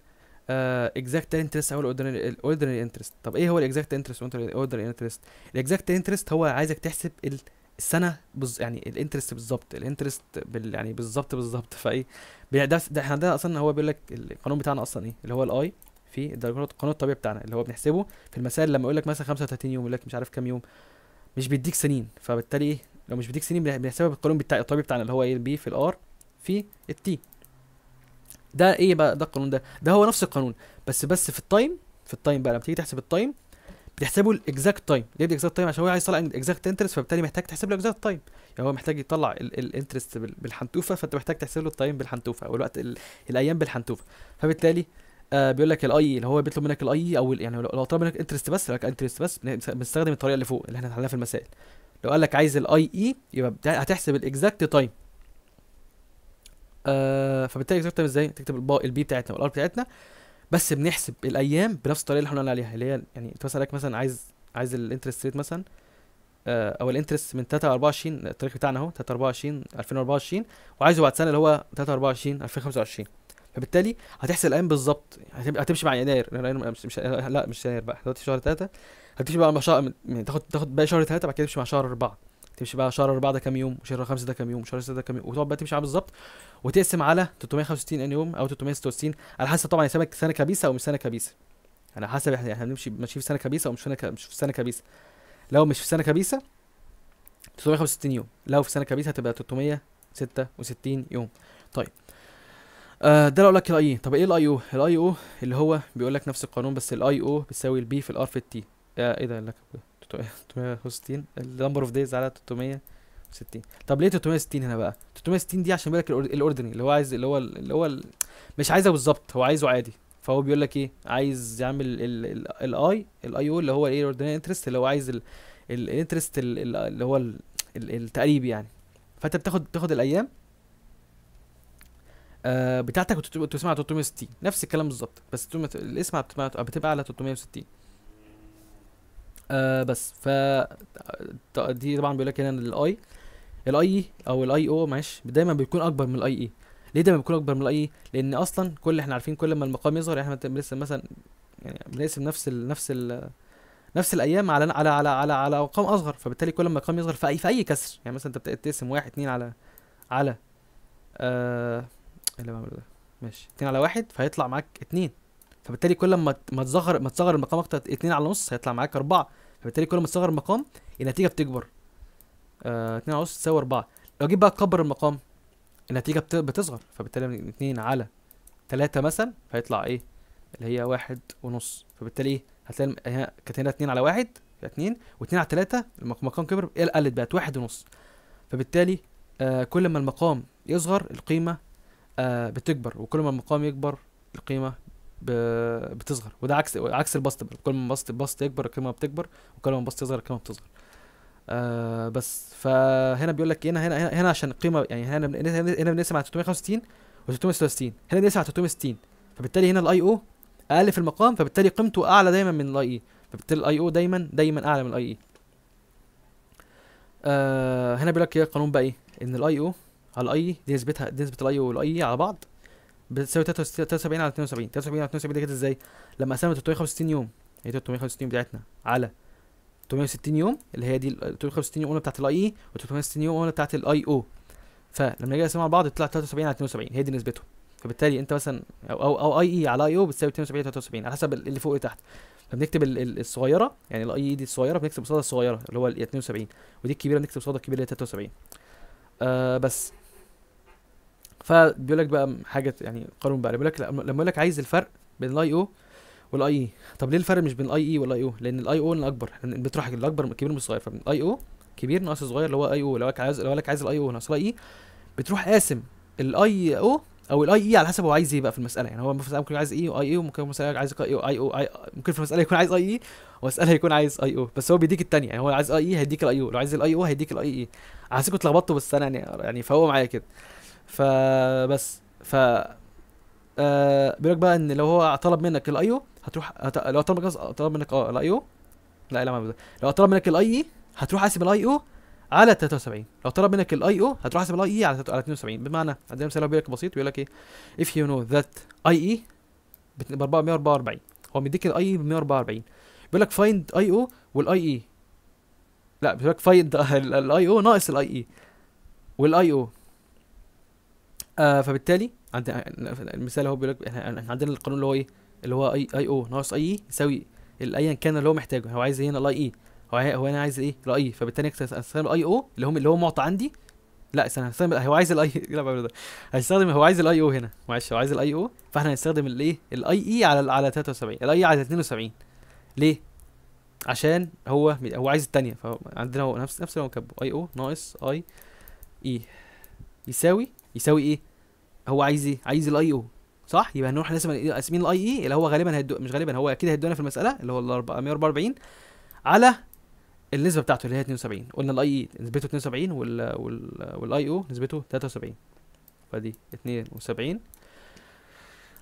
اكزاكت آه، انترست او الاوردينري انترست طب ايه هو الاكزاكت انترست والاوردينري انترست الاكزاكت انترست هو عايزك تحسب السنه بز... يعني الانترست بالظبط الانترست بال... يعني بالظبط بالظبط فايه ده, ده احنا ده اصلا هو بيقول لك القانون بتاعنا اصلا ايه اللي هو الاي في القانون الطبيعي بتاعنا اللي هو بنحسبه في المسائل لما يقول لك مثلا 35 يوم يقول لك مش عارف كام يوم مش بيديك سنين فبالتالي إيه؟ لو مش بيديك سنين بنحسبها بالقانون بتاع الطبيعي بتاعنا اللي هو ايه البي في الار في التي ده ايه بقى ده القانون ده ده هو نفس القانون بس بس في التايم في التايم بقى لما تيجي تحسب التايم بتحسبه الاكزاكت تايم ليه الاكزاكت تايم عشان هو عايز يطلع اكزاكت انترست فبالتالي محتاج تحسب له اكزاكت تايم يعني هو محتاج يطلع الانترست بالحنتوفه فانت محتاج تحسب له التايم بالحنتوفه او الوقت الايام بالحنتوفه فبالتالي آه بيقول لك الاي اللي هو بيطلب منك الاي او يعني لو طلب منك انترست بس لك انترست بس بنستخدم الطريقه اللي فوق اللي احنا اتعلمناها في المسائل لو قال لك عايز الاي اي e، يبقى هتحسب الاكزاكت تايم آه، فبالتالي تكتب ازاي تكتب الباء البي بتاعتنا والار بتاعتنا بس بنحسب الايام بنفس الطريقه اللي احنا قلنا عليها اللي هي يعني انت مثلا مثلا عايز عايز الانترست ريت مثلا آه، او الانترست من 3 24 التاريخ بتاعنا اهو 3 24 2024 وعايزه بعد سنه اللي هو 3 24 2025 فبالتالي هتحسب الايام بالظبط هتمشي مع يناير يعني مش, مش لا مش يناير بقى دلوقتي شهر 3 هتمشي بقى مع شهر تاخد تاخد باقي شهر 3 بعد كده تمشي مع شهر 4 تمشي بقى شهر 4 ده كام يوم وشهر 5 ده كام يوم وشهر 6 ده كام يوم وتقعد بقى تمشي على بالظبط وتقسم على 365 ان يوم او 366 على حسب طبعا حسابك سنه كبيسه او مش سنه كبيسه على يعني حسب احنا احنا بنمشي ماشي في سنه كبيسه او مش في مش في سنه كبيسه لو مش في سنه كبيسه 365 يوم لو في سنه كبيسه هتبقى 366 يوم طيب آه ده لو لك الاي e. طب ايه الاي او e؟ الاي او e اللي هو بيقول لك نفس القانون بس الاي او بتساوي البي في الار في التي آه، ايه ده لك 360 النمبر اوف دايز على 360 طب ليه 360 هنا بقى 360 دي عشان بيقول لك الاوردينري اللي هو عايز اللي هو اللي هو ال... مش عايزه بالظبط هو عايزه عادي فهو بيقول لك ايه عايز يعمل الاي الاي او اللي هو الايه الاوردينري انترست اللي هو عايز الانترست اللي هو التقريب يعني فانت بتاخد بتاخد الايام آه بتاعتك وتسمع 360 نفس الكلام بالظبط بس الاسم بتبقى على 360 آه بس ف دي طبعا بيقول لك هنا الاي الاي e او الاي او معلش دايما بيكون اكبر من الاي اي e. ليه دايما بيكون اكبر من الاي اي e؟ لان اصلا كل احنا عارفين كل ما المقام يظهر يعني احنا لسه مثلا يعني بنقسم نفس ال نفس ال نفس الايام على على على على, على ارقام اصغر فبالتالي كل ما الرقم يظهر في اي في اي كسر يعني مثلا انت بتقسم واحد اتنين على على آه إيه اللي بعمله ده ماشي اتنين على واحد فهيطلع معاك اتنين فبالتالي كل ما ما تصغر ما تصغر المقام اكتر اتنين على نص هيطلع معاك اربعه فبالتالي كل ما تصغر المقام النتيجه بتكبر آه، اتنين على نص تساوي اربعه لو جيت بقى تكبر المقام النتيجه بتصغر فبالتالي اتنين على تلاتة مثلا فيطلع ايه اللي هي واحد ونص فبالتالي ايه هتلاقي كانت هنا اتنين على واحد 2 و على تلاتة المقام كبر قلت بقت واحد ونص فبالتالي آه كل ما المقام يصغر القيمه آه بتكبر وكل ما المقام يكبر القيمه بتصغر وده عكس عكس البسط كل ما البسط البسط يكبر القيمه بتكبر وكل ما البسط يصغر الكلمه بتصغر آه بس فهنا بيقول لك هنا هنا هنا عشان القيمه يعني هنا هنا بنقسم على 365 و 366 هنا بنقسم على 360 فبالتالي هنا الاي او اقل في المقام فبالتالي قيمته اعلى دايما من الاي اي e. فبالتالي الاي او دايما دايما اعلى من الاي اي e. آه هنا بيقول لك ايه القانون بقى ايه ان الاي او على الاي e دي نسبتها دي نسبه الاي او والاي على بعض بتساوي 73 على 72 73 على 72 دي كده ازاي لما قسمنا 365 يوم هي 365 يوم بتاعتنا على 360 يوم اللي هي دي 365 يوم بتاعت الاي اي و360 يوم بتاعت الاي او فلما نيجي نقسمها على بعض تطلع 73 على 72 هي دي نسبته فبالتالي انت مثلا او او, أو اي اي e على اي او بتساوي 72 73 على حسب اللي فوق تحت فبنكتب الصغيره يعني الاي اي e دي الصغيره بنكتب قصادها الصغيره اللي هو 72 ودي الكبيره بنكتب قصادها الكبيره اللي هي 73 آه بس فبيقول لك بقى حاجه يعني قانون بقى بيقول لك لما يقول لك عايز الفرق بين الاي او والاي اي طب ليه الفرق مش بين الاي اي والاي او لان الاي او الاكبر بتروح الاكبر كبير من الصغير فالاي او كبير ناقص صغير اللي هو اي او لو عايز لو لك عايز الاي او ناقص الاي اي بتروح قاسم الاي او او الاي اي على حسب هو عايز ايه بقى في المساله يعني هو مثلا ممكن عايز اي واي اي وممكن مثلا عايز اي او اي او ممكن في المساله يكون عايز اي اي ومساله يكون عايز اي او بس هو بيديك الثانيه يعني هو عايز اي اي هيديك الاي او لو عايز الاي او هيديك الاي اي على كنت لخبطته بس انا يعني يعني فهو معايا كده فبس ف آه بيقول بقى ان لو هو طلب منك الايو هتروح هت... لو طلب منك طلب منك اه الايو لا لا ما بدأ. لو طلب منك الاي هتروح حاسب الاي او على 73 لو طلب منك الاي او هتروح حاسب الاي اي على 72 بمعنى عندنا مثال بيقول لك بسيط بيقول لك ايه اف يو نو ذات اي اي ب 144 هو مديك الاي اي ب 144 بيقول لك فايند اي او والاي اي لا بيقول لك فايند الاي او ناقص الاي اي والاي او آه فبالتالي عندنا المثال هو بيقول لك احنا عندنا القانون اللي هو ايه اللي هو اي اي او ناقص اي يساوي ايا كان اللي هو محتاجه هو عايز هنا الاي اي هو هو انا عايز ايه الاي فبالتالي هستخدم الاي او اللي هو اللي هو معطى عندي لا استنى هستخدم هو عايز الاي لا ده هستخدم هو عايز الاي او هنا معلش هو عايز الاي او فاحنا هنستخدم الايه الاي اي على على 73 الاي على 72 ليه عشان هو هو عايز الثانيه فعندنا هو نفس نفس اللي هو كاتبه اي او ناقص اي اي يساوي يساوي ايه هو عايز ايه عايز الاي او صح يبقى هنروح لازم قاسمين الاي اي e، اللي هو غالبا هيدو مش غالبا هو اكيد هيدونا في المساله اللي هو ال 144 على النسبه بتاعته اللي هي 72 قلنا الاي اي e نسبته 72 وال والاي او نسبته 73 فدي 72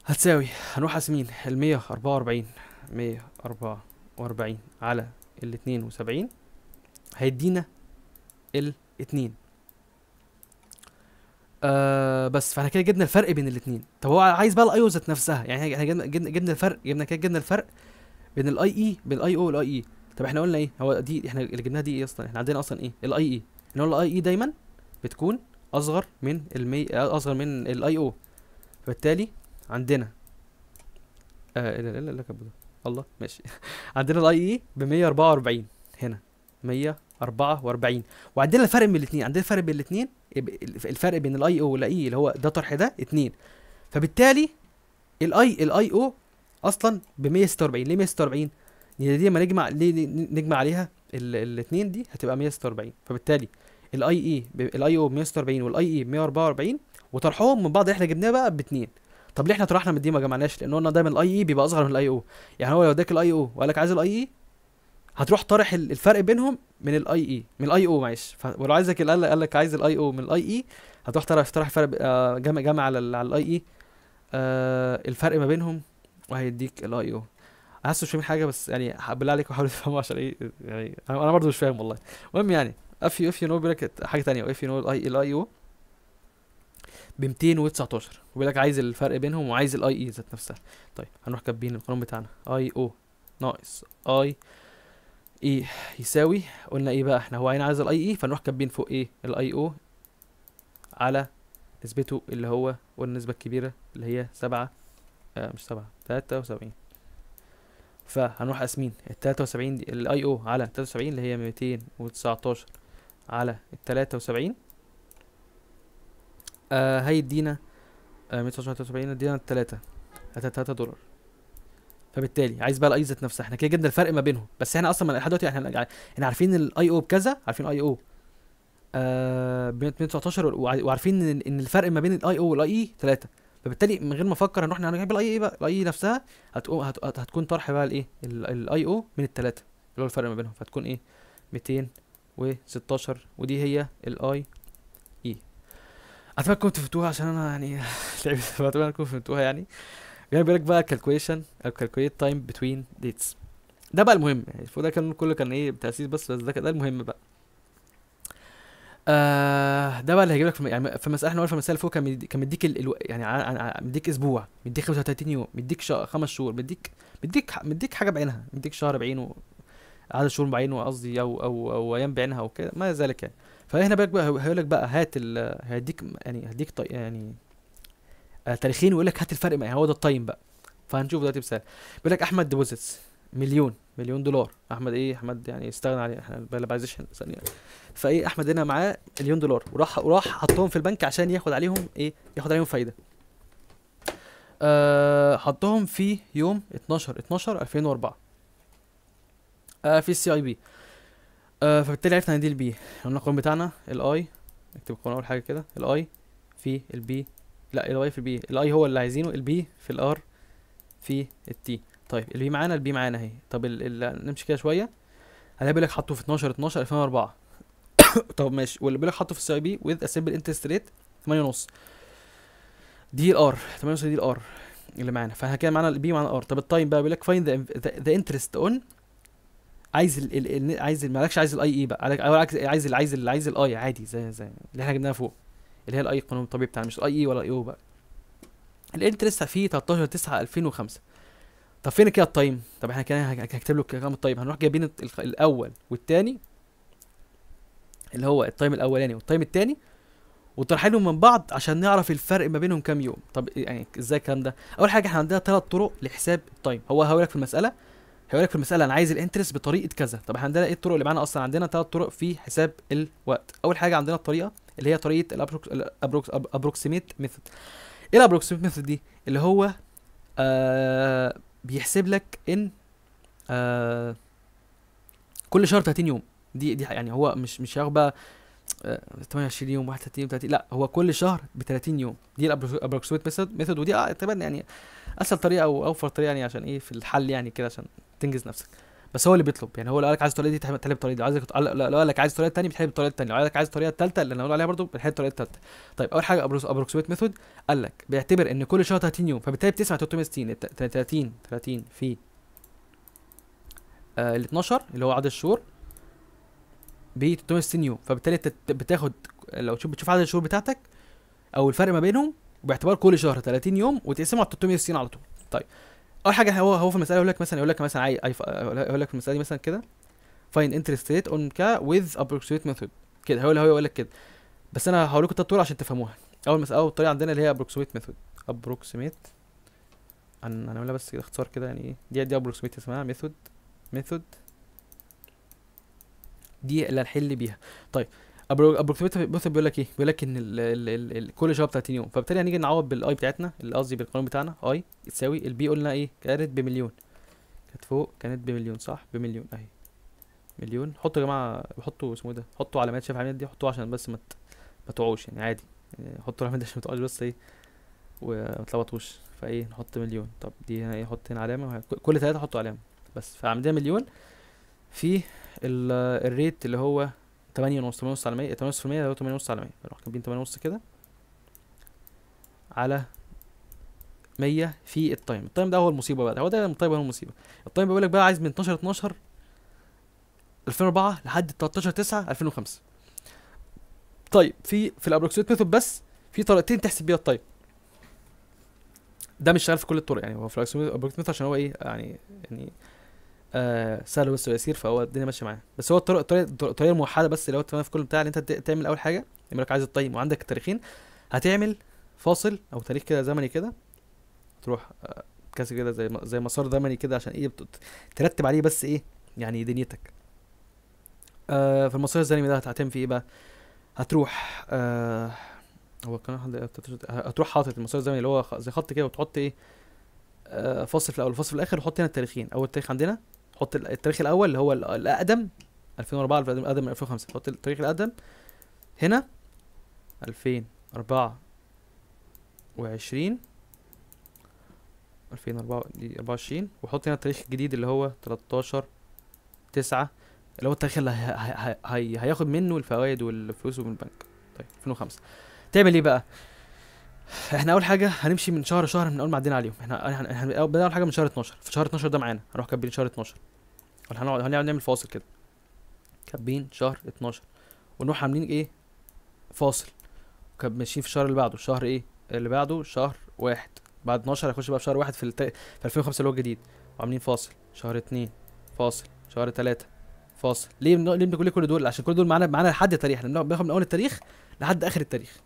هتساوي هنروح قاسمين ال 144 144 على ال 72 هيدينا ال 2 آه بس فاحنا كده جبنا الفرق بين الاثنين طب هو عايز بقى او ذات نفسها يعني احنا جبنا جبنا الفرق جبنا كده جبنا الفرق بين الاي اي e، بين الاي او والاي اي e. طب احنا قلنا ايه هو دي احنا اللي جبناها دي ايه اصلا احنا عندنا اصلا ايه الاي اي ان هو الاي اي دايما بتكون اصغر من المي آه، اصغر من الاي او فبالتالي عندنا آه لا لا لا الله ماشي عندنا الاي اي e ب 144 هنا 100 44 وعندنا الفرق بين الاثنين عندنا الفرق بين الاثنين الفرق بين الاي او والاي e اللي هو ده طرح ده 2 فبالتالي الاي الاي او اصلا ب 146 ليه 146 لان دي لما نجمع ليه نجمع عليها الاثنين دي هتبقى 146 فبالتالي الاي اي الاي او ب 146 والاي اي ب 144 وطرحهم من بعض احنا جبناه بقى ب 2 طب ليه احنا طرحنا من دي ما جمعناش لان قلنا دايما الاي اي e بيبقى اصغر من الاي او يعني هو لو اداك الاي او وقال لك عايز الاي اي e، هتروح طارح الفرق بينهم من الاي اي e، من الاي e او معلش ولو عايزك قال لك عايز الاي e او من الاي اي هتروح تعرف تروح فرق آه، جمع جمع على الاي اي آه، الفرق ما بينهم وهيديك الاي او حاسس مش فاهم حاجه بس يعني بالله عليك وحاول تفهموا عشان ايه يعني انا برضه مش فاهم والله المهم يعني اف يو اف يو نو بيقول لك حاجه ثانيه اف يو نو الاي الاي او ب 219 وبيقول لك عايز الفرق بينهم وعايز الاي اي ذات نفسها طيب هنروح كاتبين القانون بتاعنا اي او ناقص اي اي يساوي قلنا ايه بقى احنا هو عين عايز الاي اي e، فنروح كاتبين فوق ايه الاي او على نسبته اللي هو والنسبة الكبيرة اللي هي سبعة آه مش سبعة تلاتة وسبعين فهنروح قاسمين التلاتة وسبعين دي الاي او على تلاتة وسبعين اللي هي ميتين وتسعتاشر على التلاتة وسبعين آه هيدينا آه ميتين وتسعتاشر على تلاتة وسبعين هيدينا التلاتة هتلاتة دولار فبالتالي عايز بقى الاي ذات نفسها احنا كده جبنا الفرق ما بينهم بس احنا اصلا لحد دلوقتي احنا يعني احنا عارفين الاي او بكذا عارفين اي او آه 219 وعارفين ان, الفرق ما بين الاي او والاي اي ثلاثه e فبالتالي من غير ما افكر هنروح يعني نجيب الاي اي e بقى الاي اي e نفسها هتقوم هتكون طرح بقى الايه الاي او من الثلاثه اللي هو الفرق ما بينهم فهتكون ايه 216 ودي هي الاي اي اتمنى تكونوا فهمتوها عشان انا يعني لعبت اتمنى تكونوا فهمتوها يعني جاي بيقول لك بقى الكالكوليشن او كالكوليت تايم بتوين ديتس ده بقى المهم يعني فده ده كان كله كان ايه تاسيس بس بس ده ده المهم بقى آه ده بقى اللي هيجيب لك في يعني في مساله احنا قلنا في المساله فوق كان كان مديك ال... يعني مديك اسبوع مديك 35 يوم مديك ش... خمس شهور مديك مديك مديك حاجه بعينها مديك شهر بعينه عدد شهور بعينه قصدي او او او ايام بعينها وكده ما ذلك يعني فهنا بقى هيقول لك بقى هات ال... هيديك يعني هيديك طي... يعني آه، تاريخين ويقول لك هات الفرق معايا هو ده التايم بقى فهنشوف دلوقتي مثال بيقول لك احمد ديبوزيتس مليون مليون دولار احمد ايه احمد يعني استغنى عليه احنا البلابايزيشن ثانيه فايه احمد هنا معاه مليون دولار وراح وراح حطهم في البنك عشان ياخد عليهم ايه ياخد عليهم فايده أه حطهم في يوم 12 12 2004 أه في السي اي بي أه فبالتالي عرفنا ان دي البي قلنا القانون بتاعنا الاي نكتب القانون اول حاجه كده الاي في البي لا الواي في البي الاي هو اللي عايزينه البي في الار في التي طيب البي معانا البي معانا اهي طب الـ الـ نمشي كده شويه هلاقي لك حطه في 12 12 2004 طب ماشي واللي بيقول لك حطه في السي اي بي وذ اسيمبل انترست ريت 8 ونص دي الار ونص دي الار اللي معانا فاحنا كده معانا البي معانا الار طب التايم بقى بيقول لك فايند ذا انترست اون عايز الـ الـ عايز مالكش عايز الاي اي e بقى عايز عايز عايز الاي عادي زي زي اللي احنا جبناها فوق اللي هي الاي قانون الطبيعي بتاعنا مش الاي اي e ولا الاي او بقى الانترست لسه في 13 9 2005 طب فين كده التايم طب احنا كده هكتب له كام التايم؟ هنروح جايبين الاول والتاني اللي هو التايم الاولاني والتايم التاني وطرحينهم من بعض عشان نعرف الفرق ما بينهم كام يوم طب يعني ازاي الكلام ده اول حاجه احنا عندنا ثلاث طرق لحساب التايم هو هقول لك في المساله هيقول لك في المساله انا عايز الانترست بطريقه كذا طب احنا عندنا ايه الطرق اللي معانا اصلا عندنا ثلاث طرق في حساب الوقت اول حاجه عندنا الطريقه اللي هي طريقه ابروكسيميت ميثود ايه الابروكسيميت ميثود دي اللي هو آه بيحسب لك ان آه كل شهر 30 يوم دي دي يعني هو مش مش هياخد بقى 28 آه، يوم 31 يوم 30 لا هو كل شهر ب 30 يوم دي الابروكسيميت ميثود ودي اه تقريبا يعني اسهل طريقه او اوفر طريقه يعني عشان ايه في الحل يعني كده عشان تنجز نفسك بس هو اللي بيطلب يعني هو لو قال لك عايز الطريقه دي تحل الطريقه دي لو عايزك لو قال لك عايز الطريقه الثانيه بتحب الطريقه الثانيه لو قال لك عايز الطريقه الثالثه اللي انا بقول عليها برضه بتحب الطريقه الثالثه طيب اول حاجه ابروكسيميت ميثود قال لك بيعتبر ان كل شهر 30 يوم فبالتالي بتسمع 360 30 30 في آه ال 12 اللي هو عدد الشهور ب 360 يوم فبالتالي بتاخد لو بتشوف عدد الشهور بتاعتك او الفرق ما بينهم باعتبار كل شهر 30 يوم وتقسمه على 360 على طول طيب اول حاجه هو هو في المساله يقول لك مثلا يقول لك مثلا يقول لك في المساله دي مثلا كده فاين انترست ريت اون كا ويز ابروكسيت ميثود كده هو هو يقول لك كده بس انا هقول لكم التطوير عشان تفهموها اول مساله اول طريقه عندنا اللي هي ابروكسيت ميثود انا هنعملها بس كده اختصار كده يعني ايه دي دي ابروكسيت اسمها ميثود ميثود دي اللي هنحل بيها طيب ابرو بص بيقول لك ايه بيقول لك ان ال ال ال الـ كل شهر ب 30 يوم فبالتالي هنيجي نعوض بالاي بتاعتنا اللي قصدي بالقانون بتاعنا اي تساوي البي قلنا ايه كانت بمليون كانت فوق كانت بمليون صح بمليون اهي مليون حطوا يا جماعه حطوا اسمه ايه ده حطوا علامات شايف العلامات دي حطوها عشان بس ما ما تقعوش يعني عادي يعني حطوا العلامات دي عشان ما تقعوش بس ايه وما تلبطوش فايه نحط مليون طب دي هنا ايه حط هنا علامه كل ثلاثه حطوا علامه بس فعندنا مليون في الريت اللي هو تمانية ونص تمانية ونص على مية تمانية ونص في المية تمانية ونص على مية نروح كاتبين تمانية ونص كده على مية في التايم التايم ده هو المصيبة بقى هو ده التايم هو المصيبة التايم بيقول لك بقى عايز من 12 12 2004 لحد 13 9 2005 طيب في في الابروكسيت ميثود بس في طريقتين تحسب بيها التايم ده مش شغال في كل الطرق يعني هو في الابروكسيت ميثود عشان هو ايه يعني يعني آه، سهل بس ويسير فهو الدنيا ماشيه معاه بس هو الطريقه الطريقه الطريقه الموحده بس اللي هو تمام في كل بتاع ان انت تعمل اول حاجه يقول لك عايز الطيب وعندك التاريخين هتعمل فاصل او تاريخ كده زمني كده تروح آه، كذا كده زي زي مسار زمني كده عشان ايه ترتب عليه بس ايه يعني دنيتك آه في المسار الزمني ده هتعتم في ايه بقى هتروح آه هو كان هتروح حاطط المسار الزمني اللي هو زي خط كده وتحط ايه آه فاصل في الاول فاصل في الاخر وحط هنا التاريخين اول تاريخ عندنا حط التاريخ الاول اللي هو الاقدم 2004 الاقدم 2005 حط التاريخ الاقدم هنا 2004 و20 2024 2024 وحط هنا التاريخ الجديد اللي هو 13 9 اللي هو التاريخ اللي هياخد منه الفوائد والفلوس من البنك طيب 2005 تعمل ايه بقى احنا اول حاجه هنمشي من شهر شهر من اول ما عدينا عليهم احنا بدأنا اول حاجه من شهر 12 في شهر 12 ده معانا هنروح كاتبين شهر 12 هنقعد هنقعد نعمل فاصل كده كاتبين شهر 12 ونروح عاملين ايه فاصل كان ماشيين في الشهر اللي بعده شهر ايه اللي بعده شهر واحد بعد 12 هيخش بقى في شهر واحد في, الت... في 2005 اللي هو الجديد وعاملين فاصل شهر اتنين فاصل شهر تلاتة فاصل ليه ليه بنقول كل دول عشان كل دول معانا معانا لحد التاريخ احنا بناخد من اول التاريخ لحد اخر التاريخ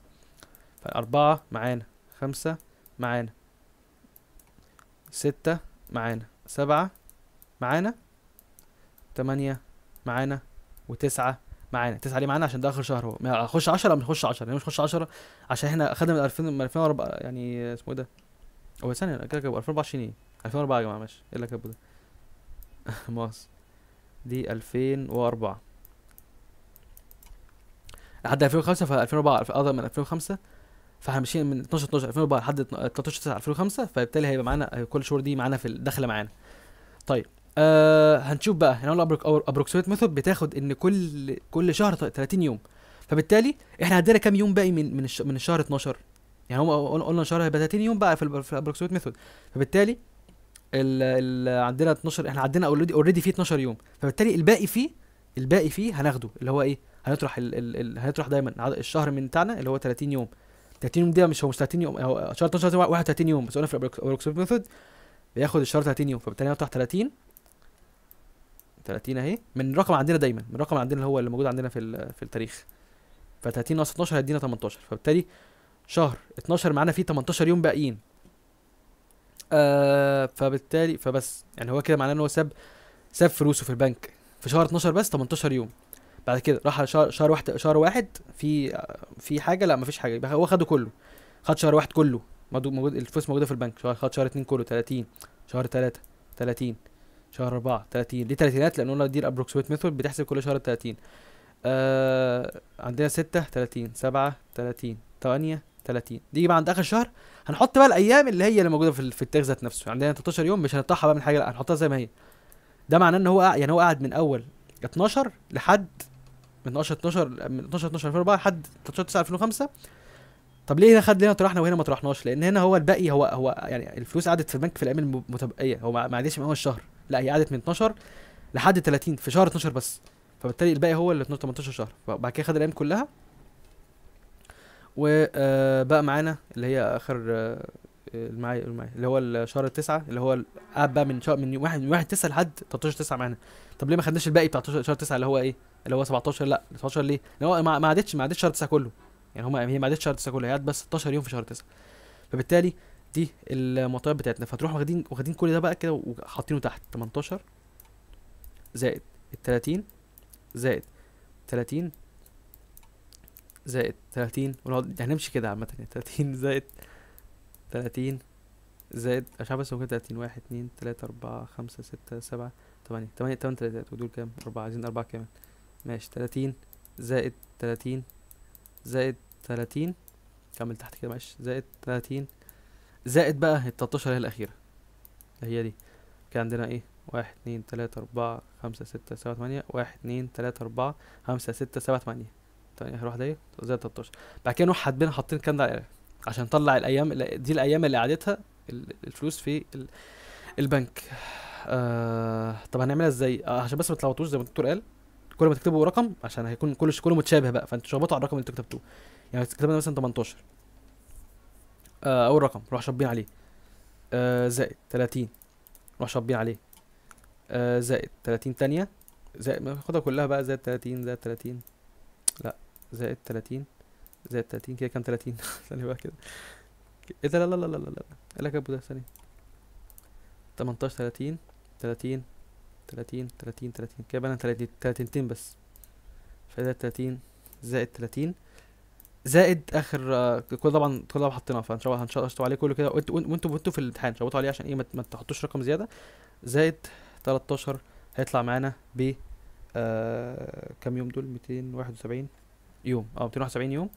أربعة معانا خمسة معانا ستة معانا سبعة معانا تمانية معانا وتسعة معانا تسعة ليه معانا عشان ده آخر شهر هو هخش عشرة يعني مش هخش عشرة ليه مش هخش عشرة عشان احنا أخدنا من ألفين من ألفين وأربعة يعني اسمه ايه ده هو ثانية كده كده ألفين وأربعة وعشرين ايه ألفين وأربعة يا جماعة ماشي ايه اللي كاتبه ده مؤاخذة دي ألفين وأربعة لحد 2005 ف 2004 اقدر من 2005 فاحنا ماشيين من 12 12 2004 لحد 13 9 2005 فبالتالي هيبقى معانا كل الشهور دي معانا في داخله معانا طيب آه هنشوف بقى هنقول ابروكسيميت ميثود بتاخد ان كل كل شهر 30 يوم فبالتالي احنا عندنا كام يوم باقي من من من الشهر 12 يعني هم قلنا الشهر هيبقى 30 يوم بقى في الابروكسيميت ميثود فبالتالي ال ال عندنا 12 احنا عندنا اوريدي اوريدي فيه 12 يوم فبالتالي الباقي فيه الباقي فيه هناخده اللي هو ايه هنطرح ال ال هنطرح دايما الشهر من بتاعنا اللي هو 30 يوم 30 يوم دي مش هو مش 30 يوم هو شهر 12 31 يوم بس قلنا في الابروكسيميت ميثود بياخد الشهر 30 يوم فبالتالي هنطرح 30 30 اهي من رقم عندنا دايما من رقم عندنا اللي هو اللي موجود عندنا في في التاريخ ف 30 ناقص 12 هيدينا 18 فبالتالي شهر 12 معانا فيه 18 يوم باقيين آه فبالتالي فبس يعني هو كده معناه ان هو ساب ساب فلوسه في البنك في شهر 12 بس 18 يوم بعد كده راح شهر شهر واحد شهر واحد في في حاجه لا مفيش حاجه يبقى هو خده كله خد شهر واحد كله موجود الفلوس موجوده في البنك شهر خد شهر اتنين كله 30 شهر 3 30 شهر 4 30 ليه تلاتينات لان قلنا دي الابروكسيميت ميثود بتحسب كل شهر 30 آه عندنا 6 30 7 30 ثمانيه 30 دي بقى عند اخر الشهر هنحط بقى الايام اللي هي اللي موجوده في, في التاريخ ذات نفسه يعني عندنا 13 يوم مش هنقطعها بقى من حاجه لا هنحطها زي ما هي ده معناه ان هو يعني هو قعد من اول 12 لحد من 12 12 من 12 12 2004 لحد 13 9 2005 طب ليه هنا خد لنا طرحنا وهنا ما طرحناش لان هنا هو الباقي هو هو يعني الفلوس قعدت في البنك في الايام المتبقيه هو ما قعدتش من اول الشهر لا هي قعدت من 12 لحد 30 في شهر 12 بس فبالتالي الباقي هو اللي 18 شهر وبعد كده خد الايام كلها وبقى آه، معانا اللي هي اخر آه، المعايا المعايا اللي هو شهر التسعة اللي هو الاب بقى من شهر من واحد من واحد تسعة لحد 13 تسعة معانا طب ليه ما خدناش الباقي بتاع شهر تسعة اللي هو ايه اللي هو 17 لا 17 ليه؟ اللي هو ما عدتش ما عدتش شهر تسعة كله يعني هما هي ما عدتش شهر تسعة كله هي بس 16 يوم في شهر تسعة فبالتالي دي المعطيات بتاعتنا فتروح واخدين واخدين كل ده بقى كده وحاطينه تحت 18 زائد 30 زائد 30 زائد 30 يعني هنمشي كده عامة 30 يعني زائد تلاتين زائد مش عارف بس هو كده تلاتين واحد اتنين تلاتة أربعة خمسة ستة سبعة تمانية تمانية تمن تلاتات ودول كام أربعة عايزين أربعة كمان ماشي تلاتين زائد تلاتين زائد تلاتين كمل تحت كده معلش زائد تلاتين زائد بقى التلاتاشر هي الأخيرة اللي هي دي كان عندنا ايه واحد اتنين تلاتة أربعة خمسة ستة سبعة تمانية واحد اتنين تلاتة أربعة خمسة ستة سبعة تمانية تمانية هروح ديت زائد تلاتاشر بعد كده نروح حاطين الكلام ده على القلم عشان نطلع الايام دي الايام اللي قعدتها الفلوس في البنك آه طب هنعملها ازاي آه عشان بس ما تلخبطوش زي ما الدكتور قال كل ما تكتبوا رقم عشان هيكون كل كله متشابه بقى فانتوا شبطوا على الرقم اللي انتوا كتبتوه يعني كتبنا مثلا 18 آه اول رقم روح شابين عليه آه زائد 30 روح شابين عليه آه زائد 30 ثانيه زائد خدها كلها بقى زائد 30 زائد 30 لا زائد 30 زائد 30 كده كام 30 ثانية بقى كده ايه ده لا لا لا لا لا لا ايه لك ابو ده ثانية 18 30 30 30 30 30 كده بقى انا 30 30 بس فده 30 زائد 30 زائد اخر كل طبعا كل طبعا حطيناه فان شاء فهنشربها هنشطب عليه كله كده وانتوا وانتوا في الامتحان شربتوا عليه عشان ايه ما تحطوش رقم زياده زائد 13 هيطلع معانا ب آه كام يوم دول 271 يوم اه 271 يوم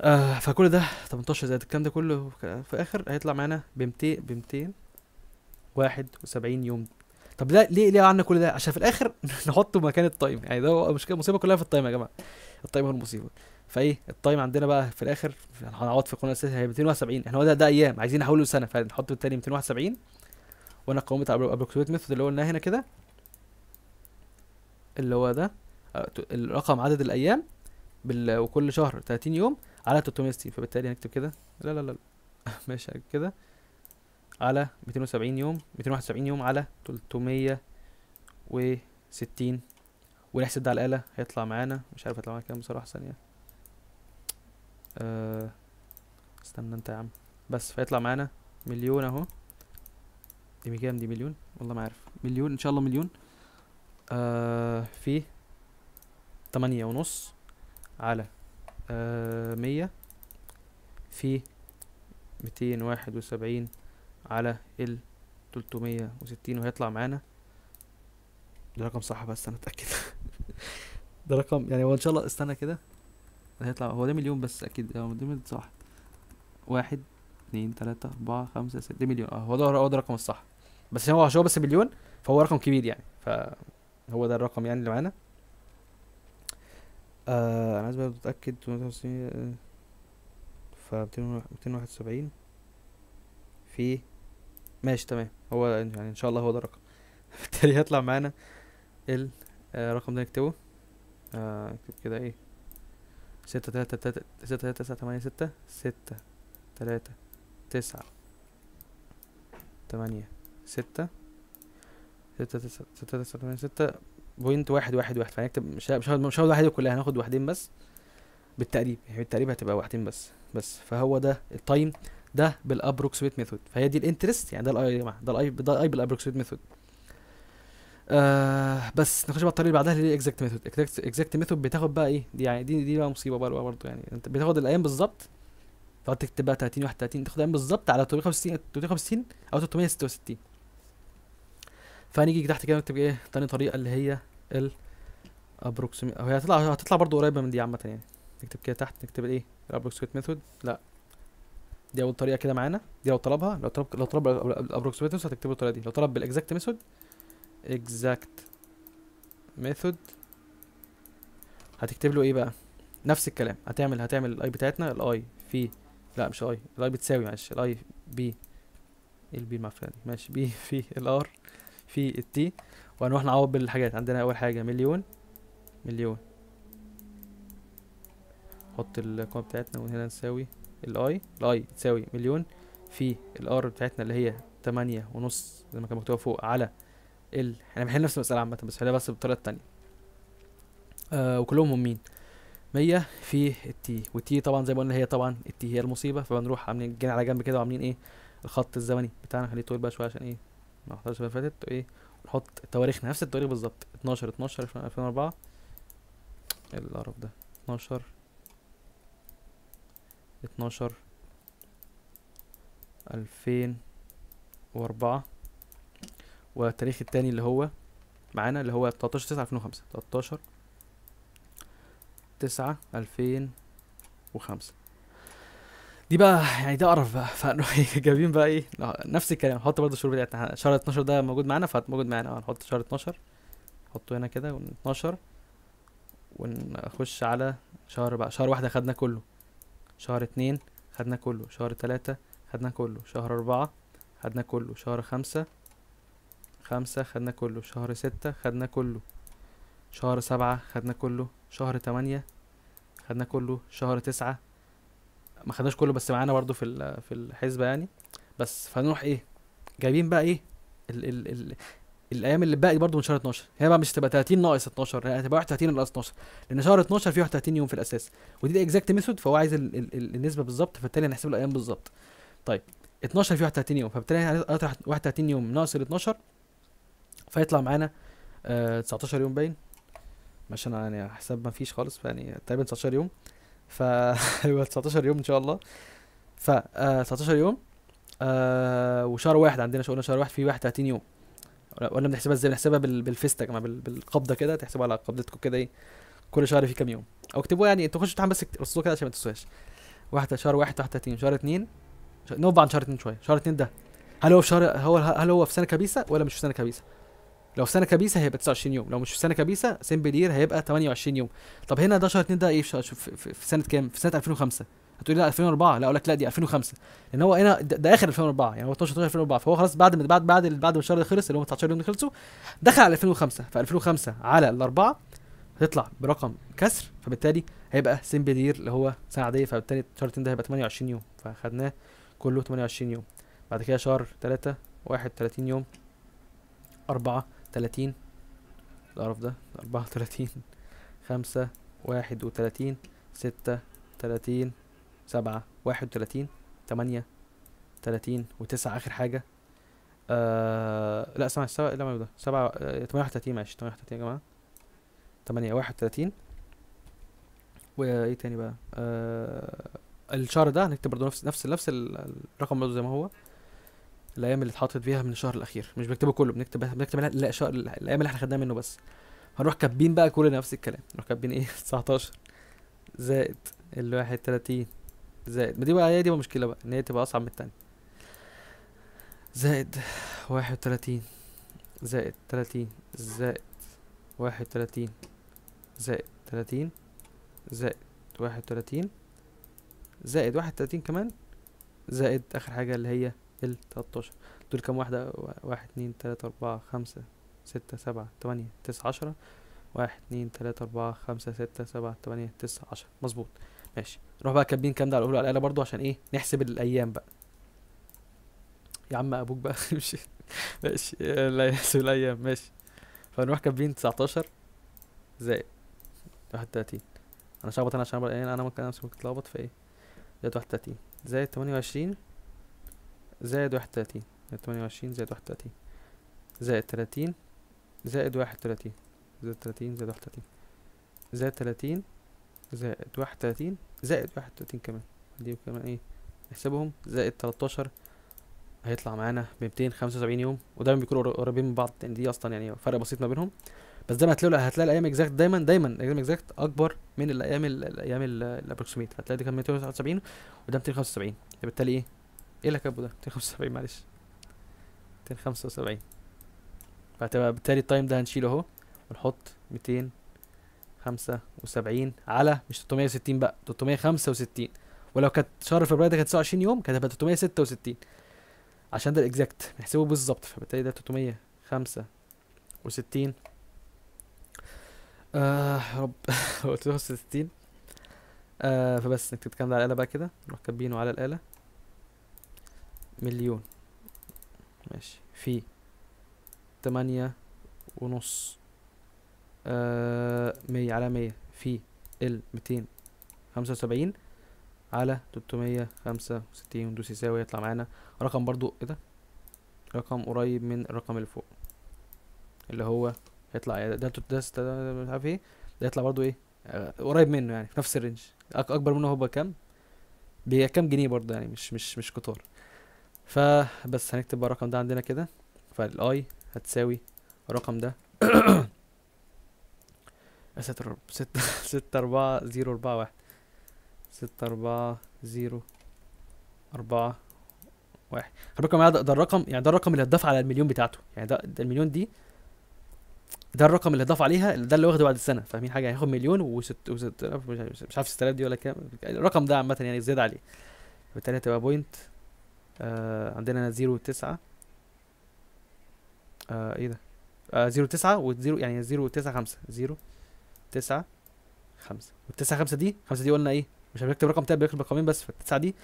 آه فكل ده 18 زائد الكلام ده كله في الاخر هيطلع معانا ب 200 ب 271 يوم طب ده ليه ليه عنا كل ده عشان في الاخر نحطه مكان التايم يعني ده هو المشكله المصيبه كلها في التايم يا جماعه التايم هو المصيبه فايه التايم عندنا بقى في الاخر هنعوض في القناه الاساسيه هي 271 احنا هو ده ده ايام عايزين نحوله لسنه فنحط التاني 271 وانا قومت ابروكسيميت ميثود اللي قلناه هنا كده اللي هو ده آه، رقم عدد الايام وكل شهر 30 يوم على 360 فبالتالي هنكتب كده لا لا لا ماشي كده على 270 يوم 271 يوم على 360 ونحسب ده على الآلة هيطلع معانا مش عارف هيطلع معانا كام بصراحة ثانية أه استنى انت يا عم بس فيطلع معانا مليون اهو دي كام دي مليون والله ما عارف مليون ان شاء الله مليون آه في تمانية ونص على آه، مية في ميتين واحد وسبعين على ال تلتمية وستين وهيطلع معانا ده رقم صح بس انا اتاكد ده رقم يعني هو ان شاء الله استنى كده هيطلع هو ده مليون بس اكيد هو ده صح واحد اتنين تلاتة أربعة خمسة ستة ده مليون اه هو ده هو ده الرقم الصح بس هو عشان هو بس مليون فهو رقم كبير يعني فهو ده الرقم يعني اللي معانا آه انا عايز بقى اتاكد وخمسين آه، ف ميتين واحد وسبعين في ماشي تمام هو يعني ان شاء الله هو ده الرقم بالتالي هيطلع معانا آه، الرقم ده نكتبه آه نكتب كده ايه ستة تلاتة تلاتة ستة تلاتة تسعة تمانية ستة ستة تلاتة تسعة تمانية ستة ستة تسعة ستة تسعة تمانية ستة بوينت واحد واحد واحد فهنكتب مش مش هاخد مش هاخد كلها هناخد واحدين بس بالتقريب يعني بالتقريب هتبقى واحدين بس بس فهو ده التايم ده بالابروكسيميت ميثود فهي دي الانترست يعني ده الاي يا جماعه ده الاي ده الاي بالابروكسيميت ميثود آه بس نخش بقى الطريقه اللي بعدها اللي هي اكزاكت ميثود اكزاكت ميثود بتاخد بقى ايه دي يعني دي دي بقى مصيبه بقى برضه يعني انت بتاخد الايام بالظبط تقعد تكتب بقى 30 31 تاخد الايام بالظبط على 365 365 او 366 فهنيجي تحت كده نكتب ايه تاني طريقه اللي هي ال approximate هي هتطلع هتطلع برضو قريبه من دي عامه يعني نكتب كده تحت نكتب ايه الابروكسيميت ميثود لا دي اول طريقه كده معانا دي لو طلبها لو طلب لو طلب الابروكسيميت ميثود هتكتبه الطريقه دي لو طلب بالاكزاكت ميثود اكزاكت ميثود هتكتب له ايه بقى نفس الكلام هتعمل هتعمل الاي بتاعتنا الاي في لا مش اي الاي بتساوي معلش الاي بي البي المعفنه دي ماشي بي في الار في التي وهنروح نعوض بالحاجات عندنا اول حاجه مليون مليون نحط القوه بتاعتنا وهنا نساوي الاي الاي تساوي مليون في الار بتاعتنا اللي هي تمانية ونص زي ما كان مكتوب فوق على ال احنا بنحل نفس المسألة عامة بس بنحلها بس بالطريقة التانية آه وكلهم مهمين مية في التي والتي طبعا زي ما قلنا هي طبعا التي هي المصيبة فبنروح عاملين جايين على جنب كده وعاملين ايه الخط الزمني بتاعنا خليه طويل بقى شوية عشان ايه 11 حصلش اللي فاتت ايه نحط التواريخ نفس التواريخ بالظبط 12 12 2004 ايه القرف ده 12 12 2004 والتاريخ الثاني اللي هو معانا اللي هو 13 9 2005 13 9 2005 دي بقى يعني ده قرف بقى فانه إيه، جايبين بقى ايه نفس الكلام نحط برضه الشروط بتاعتنا شهر 12 ده موجود معانا فموجود معانا هنحط اه، شهر 12 نحطه هنا كده و 12 ونخش على شهر بقى شهر واحد خدنا كله شهر اتنين خدنا كله شهر تلاتة خدنا كله شهر أربعة خدنا كله شهر خمسة خمسة خدنا كله شهر ستة خدنا كله شهر سبعة خدنا كله شهر تمانية خدنا كله شهر تسعة ما خدناش كله بس معانا برضو في في الحسبه يعني بس فنروح ايه جايبين بقى ايه ال ال ال الايام اللي باقي برضو من شهر 12 هي بقى مش هتبقى 30 ناقص 12 هي هتبقى 31 ناقص 12 لان شهر 12 فيه 31 يوم في الاساس ودي الاكزاكت ميثود فهو عايز ال ال ال النسبه بالظبط فبالتالي هنحسب الايام بالظبط طيب 12 فيه 31 يوم فبالتالي هنطرح 31 يوم ناقص ال 12 فيطلع معانا آه 19 يوم باين عشان يعني حساب ما فيش خالص فيعني تقريبا 19 يوم ف ايوه 19 يوم ان شاء الله ف 19 آه، يوم آه، وشهر واحد عندنا شغلنا شهر واحد فيه 31 يوم ولا بنحسبها ازاي بنحسبها بالفيستا كمان بالقبضه كده تحسبها على قبضتكم كده ايه كل شهر فيه كام يوم او اكتبوها يعني انتوا خشوا بس رصدوه كده عشان ما تنسوهاش واحد شهر واحد 31 شهر اتنين نوب عن شهر اتنين شويه شهر اتنين ده هل هو في شهر هو هل هو في سنه كبيسه ولا مش في سنه كبيسه لو في سنه كبيسه هيبقى 29 يوم لو مش في سنه كبيسه سيمبل يير هيبقى 28 يوم طب هنا ده شهر 2 ده ايه في, سنه كام في سنه 2005 هتقول لي لا 2004 لا اقول لك لا دي 2005 لان هو هنا ده, اخر 2004 يعني هو 12 12 2004 فهو خلاص بعد ما بعد بعد بعد ما الشهر ده خلص اللي هو 19 يوم خلصوا دخل على 2005 ف 2005 على الاربعه هتطلع برقم كسر فبالتالي هيبقى سيمبل يير اللي هو سنه عاديه فبالتالي شهر 2 ده هيبقى 28 يوم فخدناه كله 28 يوم بعد كده شهر 3 31 يوم 4 تلاتين القرف ده أربعة وتلاتين خمسة واحد وتلاتين ستة تلاتين سبعة واحد وتلاتين تمانية تلاتين وتسعة آخر حاجة آه لا سبعة سبعة لا ما يبدأ سبعة آه، تمانية واحد وتلاتين معلش تمانية واحد وتلاتين يا جماعة تمانية واحد وتلاتين وايه تاني بقى آه الشهر ده هنكتب برضه نفس نفس نفس الرقم برضه زي ما هو الايام اللي اتحطت فيها من الشهر الاخير مش بكتبه كله بنكتب بنكتب لا شهر الايام اللي احنا خدناها منه بس هنروح كاتبين بقى كل نفس الكلام نروح كاتبين ايه 19 زائد ال 31 زائد ما دي بقى هي دي بقى مشكله بقى ان هي تبقى اصعب من التانية زائد 31 زائد 30 زائد 31 زائد 30 زائد 31 زائد 31 كمان زائد اخر حاجة اللي هي ال 13 دول كام واحدة واحد اتنين تلاتة أربعة خمسة ستة سبعة تمانية تسعة عشرة واحد اتنين تلاتة أربعة خمسة ستة سبعة تمانية تسعة عشرة مظبوط ماشي نروح بقى كاتبين كام ده على الأولى على الآلة برضو عشان إيه نحسب الأيام بقى يا عم أبوك بقى ماشي ماشي لا يحسب الأيام ماشي فنروح كاتبين تسعتاشر زائد واحد وتلاتين أنا شخبط أنا عشان أنا ممكن إيه؟ أنا ممكن أتلخبط فإيه زائد واحد وتلاتين زائد تمانية وعشرين زائد واحد وتلاتين تمانية وعشرين زائد واحد وتلاتين زائد تلاتين زائد واحد وتلاتين زائد تلاتين زائد واحد وتلاتين زائد تلاتين زائد واحد وتلاتين زائد واحد وتلاتين كمان دي كمان ايه نحسبهم زائد تلاتاشر هيطلع معانا بميتين خمسة وسبعين يوم ودايما بيكونوا قريبين من بعض يعني دي اصلا يعني فرق بسيط ما بينهم بس دايما هتلاقي هتلاقي الايام اكزاكت دايما دايما الايام اكزاكت اكبر من الايام الايام الابروكسيميت هتلاقي دي كان 279 وده 275 فبالتالي ايه ايه اللي كاتبه ده 275 معلش 275 فهتبقى بالتالي التايم ده هنشيله اهو ونحط 275 على مش 360 بقى 365 ولو كانت شهر فبراير ده كانت 29 يوم كانت هتبقى 366 عشان ده الاكزاكت بنحسبه بالظبط فبالتالي ده 365 آه رب هو 360 آه فبس نكتب الكلام ده على الآلة بقى كده نروح كاتبينه على الآلة مليون ماشي في تمانية ونص آه، مية على مية في ال ميتين خمسة وسبعين على تلتمية خمسة وستين ودوس يساوي يطلع معانا رقم برضو ايه ده رقم قريب من الرقم اللي فوق اللي هو هيطلع يعني ده ده مش عارف ايه ده يطلع برضو ايه آه، قريب منه يعني في نفس الرينج اكبر منه هو بكام بكام جنيه برضه يعني مش مش مش كتار فبس هنكتب بقى الرقم ده عندنا كده فالاي هتساوي الرقم ده ستة ستة ستة أربعة زيرو أربعة واحد ستة أربعة زيرو أربعة واحد خلي بالكم ده الرقم يعني ده الرقم اللي هتضاف على المليون بتاعته يعني ده, ده المليون دي ده الرقم اللي هتضاف عليها ده اللي واخده بعد السنه فاهمين حاجه هياخد مليون وست, وست مش عارف آلاف دي ولا كام الرقم ده عامه يعني زياده عليه فبالتالي هتبقى بوينت آه عندنا زيرو تسعة آه ايه ده آه زيرو تسعة وزيرو يعني زيرو تسعة خمسة زيرو تسعة خمسة والتسعة خمسة دي خمسة دي قلنا ايه مش هنكتب رقم تاني بنكتب رقمين بس فالتسعة دي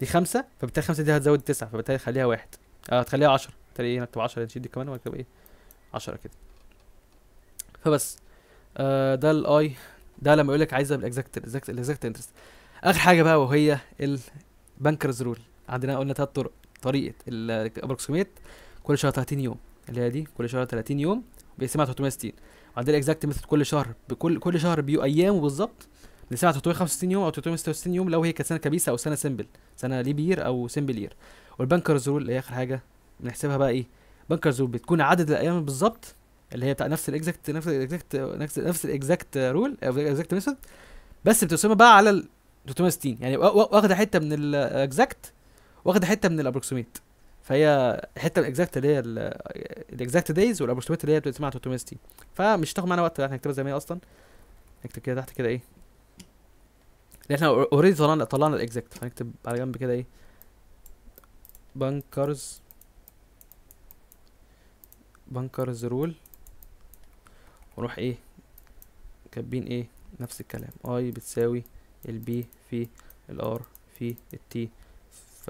دي خمسة فبالتالي خمسة دي هتزود تسعة فبالتالي خليها واحد اه هتخليها عشرة بالتالي ايه نكتب عشرة نشيل دي كمان ونكتب ايه عشرة كده فبس آه ده الاي ده لما يقول لك عايزها بالاكزاكت الاكزاكت انترست اخر حاجه بقى وهي البنكرز رول عندنا قلنا ثلاث طرق طريقه الابروكسيميت كل شهر 30 يوم اللي هي دي كل شهر 30 يوم بيقسمها 360 وعندنا الاكزاكت ميثود كل شهر بكل كل شهر بيو ايام بالظبط بنقسمها 365 يوم او 366 يوم لو هي كانت سنه كبيسه او سنه سمبل سنه ليبير يير او سمبل يير والبنكرز رول اللي هي اخر حاجه بنحسبها بقى ايه بنكرز رول بتكون عدد الايام بالظبط اللي هي بتاع نفس الاكزاكت نفس الاكزاكت نفس نفس الاكزاكت رول او الاكزاكت ميثود بس بتقسمها بقى على 360 يعني واخده حته من الاكزاكت واخده حته من الابروكسيميت فهي الحته الاكزاكت اللي هي الاكزاكت دايز والابروكسيميت اللي هي بتسمع 300 فمش هتاخد معانا وقت احنا هنكتبها زي ما هي اصلا نكتب كده تحت كده ايه لان احنا اوريدي طلعنا طلعنا الاكزاكت فهنكتب على جنب كده ايه بانكرز بانكرز رول ونروح ايه كاتبين ايه نفس الكلام اي بتساوي البي في الار في التي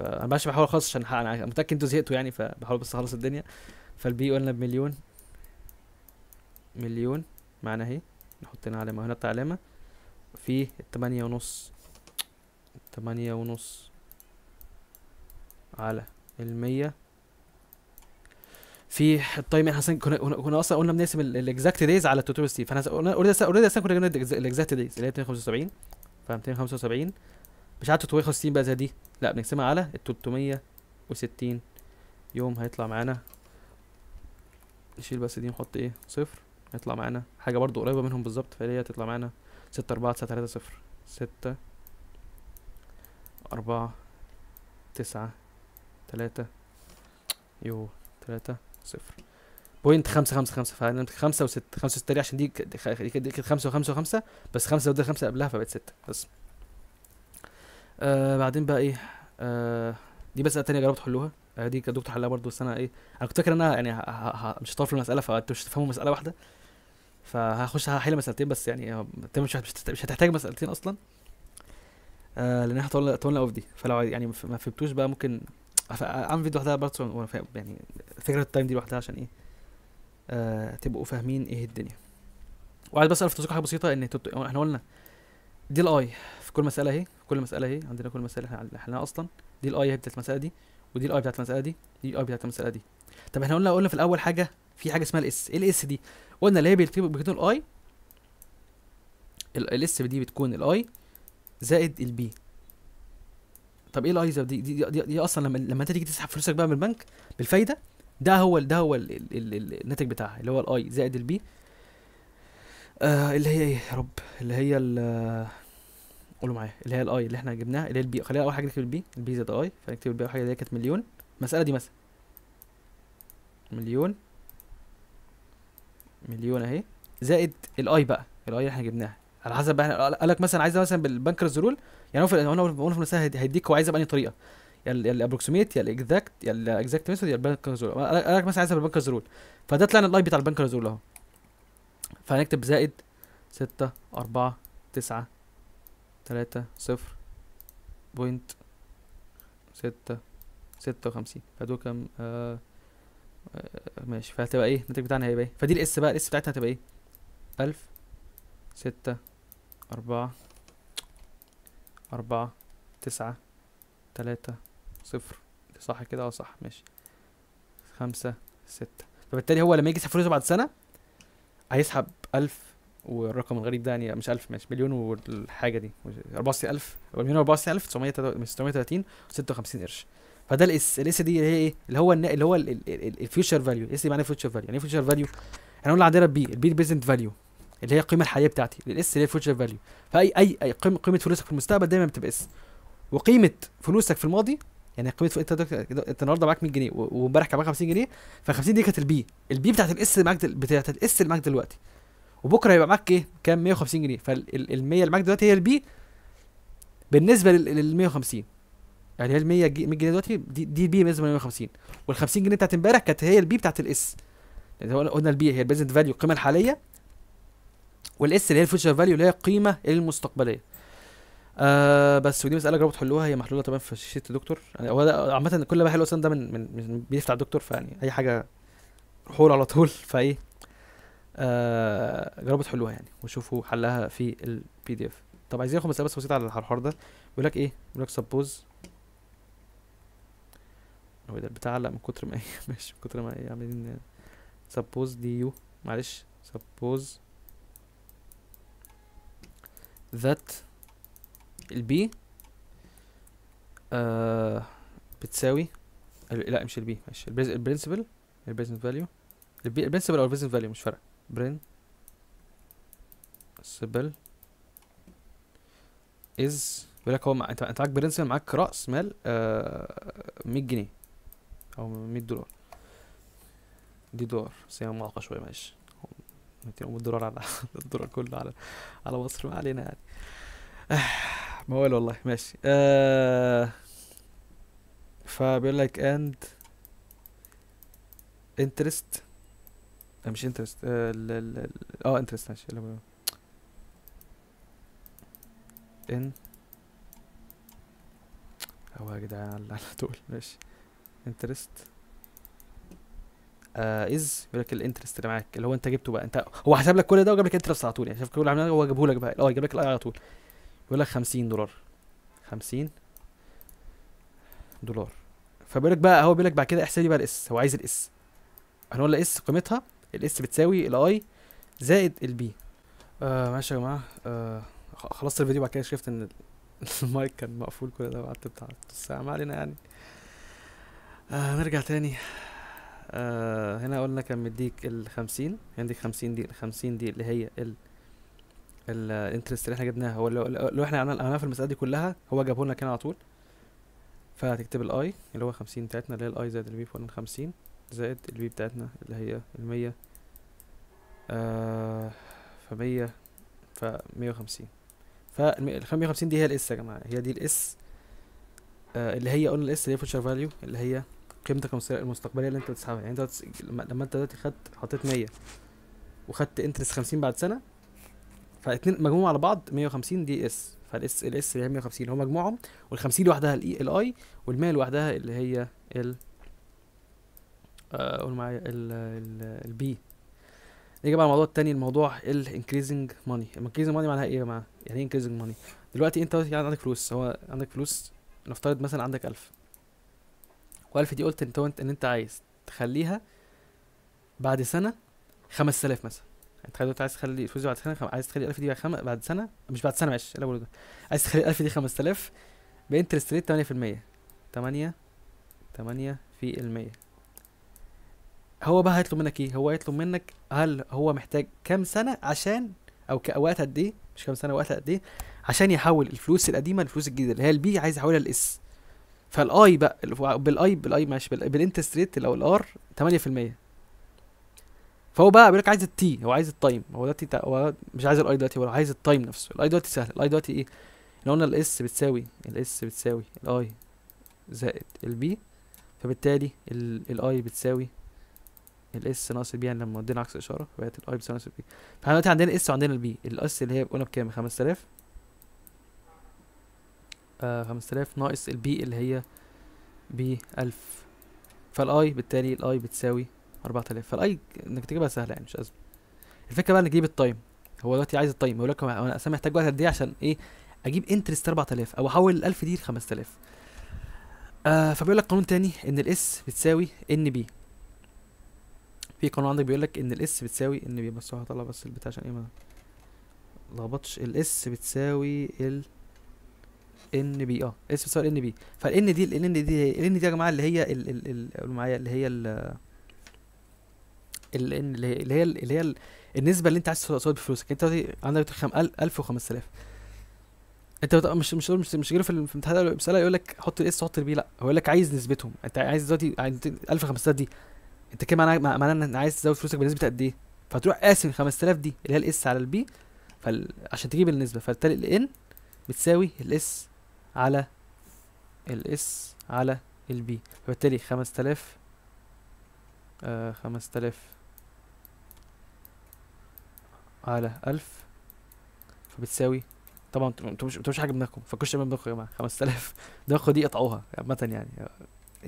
فانا مش بحاول اخلص عشان انا متاكد انتوا زهقتوا يعني فبحاول بس اخلص الدنيا فالبي قلنا بمليون مليون معنى اهي نحط هنا علامه وهنا علامه في التمانية ونص التمانية ونص على المية في التايم طيب، احنا حسن كنا كنا اصلا قلنا بنقسم الاكزاكت دايز على التوتال ستيف فاحنا اوريدي اوريدي اصلا كنا جبنا الاكزاكت دايز اللي هي 275 ف 275 مش عارف 350 بقى زي دي لا بنقسمها على ال 360 يوم هيطلع معانا نشيل بس دي نحط ايه صفر هيطلع معانا حاجه برضو قريبه منهم بالظبط فهي هتطلع معانا ستة أربعة تسعة تلاتة صفر ستة أربعة تسعة تلاتة يو تلاتة صفر بوينت خمسة خمسة خمسة و خمسة 5 خمسة وستة عشان دي كانت خمسة وخمسة وخمسة بس خمسة وده خمسة قبلها فبقت ستة بس آه بعدين بقى ايه آه دي مساله تانية جربت حلوها آه دي كان دكتور حلها برضه بس انا ايه انا كنت فاكر ان انا يعني ه... ه... مش هطول في المساله فانتوا مش هتفهموا مساله واحده فهخش هحل مسالتين بس يعني آه، مش مش هتحتاج مسالتين اصلا آه لان احنا طولنا طولنا قوي دي فلو يعني ما فهمتوش بقى ممكن اعمل فيديو لوحدها برضه فاهم يعني فكره التايم دي لوحدها عشان ايه آه تبقوا فاهمين ايه الدنيا وعايز بس اعرف حاجه بسيطه ان احنا قلنا دي الاي في كل مساله اهي كل مساله اهي عندنا كل مساله احنا حلناها اصلا دي الاي بتاعت المساله دي ودي الاي بتاعت المساله دي دي الاي بتاعت المساله دي طب احنا قلنا قلنا في الاول حاجه في حاجه اسمها الاس ايه الاس دي قلنا اللي هي بتكون الاي الاس دي بتكون الاي زائد البي طب ايه الاي دي دي, دي, دي اصلا لما لما انت تيجي تسحب فلوسك بقى من البنك بالفايده ده هو ده هو الـ الـ الـ الناتج بتاعها اللي هو الاي زائد البي آه اللي هي ايه يا رب اللي هي قولوا معايا اللي هي الاي اللي احنا جبناها اللي هي البي خلينا اول حاجه نكتب البي البي زائد اي فنكتب البي اول حاجه اللي هي كانت مليون المساله دي مثلا مليون مليون اهي زائد الاي بقى الاي اللي احنا جبناها على حسب بقى قال لك مثلا عايزها مثلا بالبنكر رول يعني هو في يعني هو في المساله هيديك هو عايزها باني طريقه يا الابروكسيميت يا الاكزاكت يا الاكزاكت ميثود يا البنكر زرول قال لك مثلا عايزها بالبنكر زرول فده طلعنا الاي بتاع البنكر زرول اهو فهنكتب زائد 6 4 9 تلاتة صفر بوينت ستة ستة وخمسين فدول كام آه،, آه ماشي فهتبقى ايه الناتج بتاعنا هيبقى ايه فدي الاس بقى الاس بتاعتها هتبقى ايه ألف ستة أربعة أربعة تسعة تلاتة صفر صح كده اه صح ماشي خمسة ستة فبالتالي هو لما يجي يسحب فلوسه بعد سنة هيسحب ألف والرقم الغريب ده يعني مش 1000 ماشي مليون والحاجه دي 64000 مليون و 930 و 56 قرش فده الاس الاس دي اللي هي ايه اللي هو اللي هو الفيوتشر فاليو الاس دي معناها فيوتشر فاليو يعني ايه فيوتشر فاليو احنا قلنا عندنا بي البي بريزنت فاليو اللي هي القيمه الحاليه بتاعتي الاس اللي هي فيوتشر فاليو فاي اي اي قيمه قيمه فلوسك في المستقبل دايما بتبقى اس وقيمه فلوسك في الماضي يعني قيمه انت انت النهارده معاك 100 جنيه وامبارح كان معاك 50 جنيه ف 50 دي كانت البي البي بتاعت الاس اللي معاك بتاعت الاس اللي معاك دلوقتي وبكره هيبقى معاك ايه كام 150 جنيه فال 100 اللي معاك دلوقتي هي البي بالنسبه لل 150 يعني هي ال 100 جنيه دلوقتي دي, دي البي بالنسبه لل 150 وال 50 جنيه بتاعت امبارح كانت هي البي بتاعت الاس يعني قلنا البي هي البريزنت فاليو القيمه الحاليه والاس اللي هي الفيوتشر فاليو اللي هي القيمه المستقبليه آه بس ودي مساله جربت تحلوها هي محلوله طبعا في شيت الدكتور يعني هو عامه كل ما حلو اصلا ده من, من, بيفتح الدكتور فيعني اي حاجه روحوا على طول فايه آه جربوا تحلوها يعني وشوفوا حلها في البي دي اف طب عايزين ناخد مسألة بس بسيطة على الحوار ده بيقول لك ايه بيقول لك سبوز هو ده لا من كتر ما ايه ماشي من كتر ما ايه عاملين سبوز دي يو معلش سبوز ذات البي آه بتساوي لا مش البي ماشي البرنسبل البرنسبل فاليو البرنسبل او البرنسبل فاليو مش فارقه برين سبل از بيقول لك هو مع... انت انت معاك برنسبل معاك راس مال آه 100 جنيه او 100 دولار دي دولار بس هي معلقه شويه معلش 200 دولار على الدولار كله على على مصر ما علينا يعني آه موال والله ماشي آه فبيقول لك اند انترست لا آه، مش انترست اه انترست آه، ماشي ان هو يا جدعان على طول ماشي انترست از آه، يقول لك الانترست اللي معاك اللي هو انت جبته بقى انت هو حسب لك كل ده وجاب لك انترست على طول يعني شاف كل اللي هو جابه لك بقى اه جاب لك الاي على طول يقول لك 50 دولار 50 دولار فبيقول لك بقى هو بيقول لك بعد كده احسب لي بقى الاس هو عايز الاس هنقول له اس قيمتها الاس بتساوي الاي زائد البي آه ماشي يا جماعه آه خلصت الفيديو بعد كده شفت ان المايك كان مقفول كل ده قعدت بتاع نص ساعه ما علينا يعني آه نرجع تاني آه هنا قلنا كان مديك ال الخمسين عندك 50 دي 50 دي اللي هي ال الانترست اللي احنا جبناها هو لو, لو احنا عملناها في المسألة دي كلها هو جابه لنا كده على طول فهتكتب الاي اللي هو 50 بتاعتنا اللي هي الاي زائد البي فوق 50 زائد البي بتاعتنا اللي هي المية آه فمية فمية وخمسين فالمية وخمسين دي هي الاس يا جماعة هي دي الاس آه اللي هي قلنا الاس اللي هي فوتشر فاليو اللي هي قيمتك المستقبليه اللي انت بتسحبها يعني انت لما انت دلوقتي خدت حطيت مية وخدت انترست خمسين بعد سنه فاتنين مجموعهم على بعض مية وخمسين دي اس فالاس الاس اللي هي مية وخمسين هو مجموعهم والخمسين لوحدها الاي e، الاي والمية لوحدها اللي هي ال آه، قول معايا البي نيجي بقى الموضوع التاني الموضوع الانكريزنج ماني الانكريزنج ماني معناها ايه يا جماعه يعني ايه انكريزنج ماني دلوقتي انت يعني عندك فلوس هو عندك فلوس نفترض مثلا عندك 1000 و1000 دي قلت انت ان انت عايز تخليها بعد سنه 5000 مثلا يعني انت تخيل عايز تخلي الفلوس بعد سنه عايز تخلي 1000 دي بعد, خم... بعد سنه مش بعد سنه ماشي إيه انا بقول ده عايز تخلي 1000 دي 5000 بانترست ريت 8% 8 8 في المية هو بقى هيطلب منك ايه هو هيطلب منك هل هو محتاج كام سنه عشان او وقت قد ايه مش كام سنه وقت قد ايه عشان يحول الفلوس القديمه للفلوس الجديده اللي هي البي عايز يحولها للاس فالاي بقى بالاي بالاي ماشي بالانترست ريت لو الار 8% فهو بقى بيقول لك عايز التي هو عايز التايم هو دلوقتي هو مش عايز الاي دلوقتي هو عايز التايم نفسه الاي دلوقتي سهل الاي دلوقتي ايه لو قلنا الاس بتساوي الاس بتساوي الاي زائد البي فبالتالي الاي بتساوي الاس ناقص البي يعني لما ودينا عكس اشاره فبقت الاي بس ناقص البي فاحنا دلوقتي عندنا الاس وعندنا البي الاس اللي هي قلنا بكام 5000 5000 آه، ناقص البي اللي هي بي 1000 فالاي بالتالي الاي بتساوي 4000 فالاي انك تجيبها سهله يعني مش ازمه الفكره بقى انك تجيب التايم هو دلوقتي عايز التايم يقول لك انا اصلا محتاج وقت قد ايه عشان ايه اجيب انترست 4000 او احول ال 1000 دي ل 5000 آه فبيقول لك قانون تاني ان الاس بتساوي ان بي في قانون عندك بيقول لك ان الاس بتساوي ان بي بس هطلع بس البتاع عشان ايه ما لخبطش الاس بتساوي ال ان بي اه اس بتساوي ان بي فالان دي الان دي الان دي يا جماعه اللي هي ال ال قولوا معايا اللي هي ال الان اللي هي اللي هي, اللي هي النسبه اللي انت عايز تقصد بفلوسك انت دلوقتي عندك 1000 و5000 انت مش مش مش مش في الامتحان المساله يقول لك حط الاس حط البي لا هو يقول لك عايز نسبتهم انت عايز دلوقتي 1000 5000 دي انت كده معناه معناه ان عايز تزود فلوسك بنسبه قد ايه فتروح قاسم ال 5000 دي اللي هي الاس على البي فال... عشان تجيب النسبه فبالتالي الان بتساوي الاس على الاس على البي فبالتالي 5000 5000 آه على 1000 فبتساوي طبعا انتوا مش انتوا مش حاجه بدماغكم فكوش تعملوا بدماغكم يا جماعه 5000 دماغكم دي قطعوها عامه يعني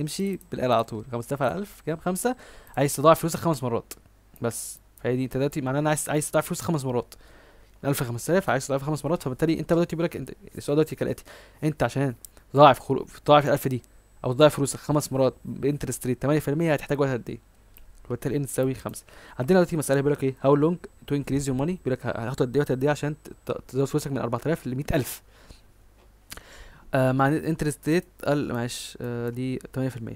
امشي بالاله على طول 5000 على 1000 كام 5 عايز تضاعف فلوسك خمس مرات بس فهي دي انت دلوقتي معناها انا عايز عايز تضاعف فلوسك خمس مرات 1000 5000 عايز تضاعف خمس مرات فبالتالي انت دلوقتي بيقول لك انت السؤال دلوقتي كالاتي انت عشان تضاعف خلو... تضاعف ال 1000 دي او تضاعف فلوسك خمس مرات بانترست ريت 8% هتحتاج وقت قد ايه؟ وبالتالي ان تساوي 5 عندنا دلوقتي مساله بيقول لك ايه هاو لونج تو انكريز يور ماني بيقول لك هتاخد قد ايه وقت قد ايه عشان تزود فلوسك من 4000 ل 100000 آه، مع الانترست ريت قال معلش آه، دي 8%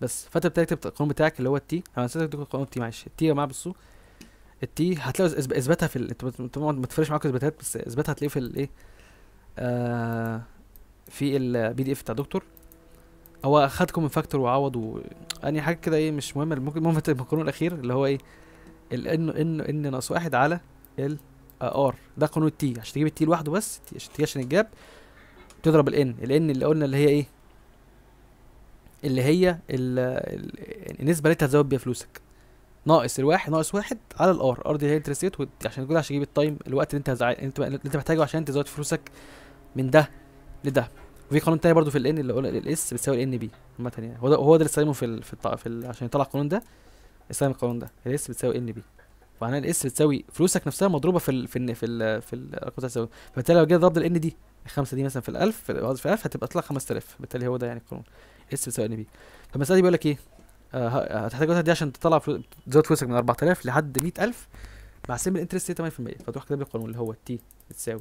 بس فانت بتكتب القانون بتاعك اللي هو التي انا نسيت اكتب القانون التي معلش التي جماعه بصوا التي هتلاقوا اثباتها في ال... انت ما تفرش معاك اثباتات بس اثباتها هتلاقيه في الايه آه، في البي دي اف بتاع دكتور هو خدكم من فاكتور وعوض واني يعني حاجه كده ايه مش مهمه ممكن المهم القانون الاخير اللي هو ايه ال ان ان ان ناقص واحد على ال ار ده قانون التي عشان تجيب التي لوحده بس عشان تجيب عشان الجاب تضرب الان الان اللي قلنا اللي هي ايه اللي هي النسبه اللي انت هتزود بيها فلوسك ناقص الواحد ناقص واحد على الار ار دي هي انترست ريت عشان تقول عشان تجيب التايم الوقت اللي انت هزع... اللي انت محتاجه عشان تزود فلوسك من ده لده وفي قانون تاني برضو في الان اللي قلنا الاس بتساوي الان بي عامه يعني هو ده هو ده اللي استخدمه في ال... في, الط... في ال... عشان يطلع القانون ده استخدم القانون ده الاس بتساوي ان بي معناها الاس بتساوي فلوسك نفسها مضروبه في ال... في ال... في ال... في الارقام بتاعت فبالتالي لو جيت ضرب الان دي الخمسه دي مثلا في الالف في في الالف هتبقى تطلع 5000 بالتالي هو ده يعني القانون اس بتساوي ان بي فالمساله دي بيقول لك ايه آه، آه، هتحتاج دي عشان تطلع تزود فلوسك من 4000 لحد 100000 مع سيمبل الانترست 8% إيه فتروح كاتب لي القانون اللي هو تي بتساوي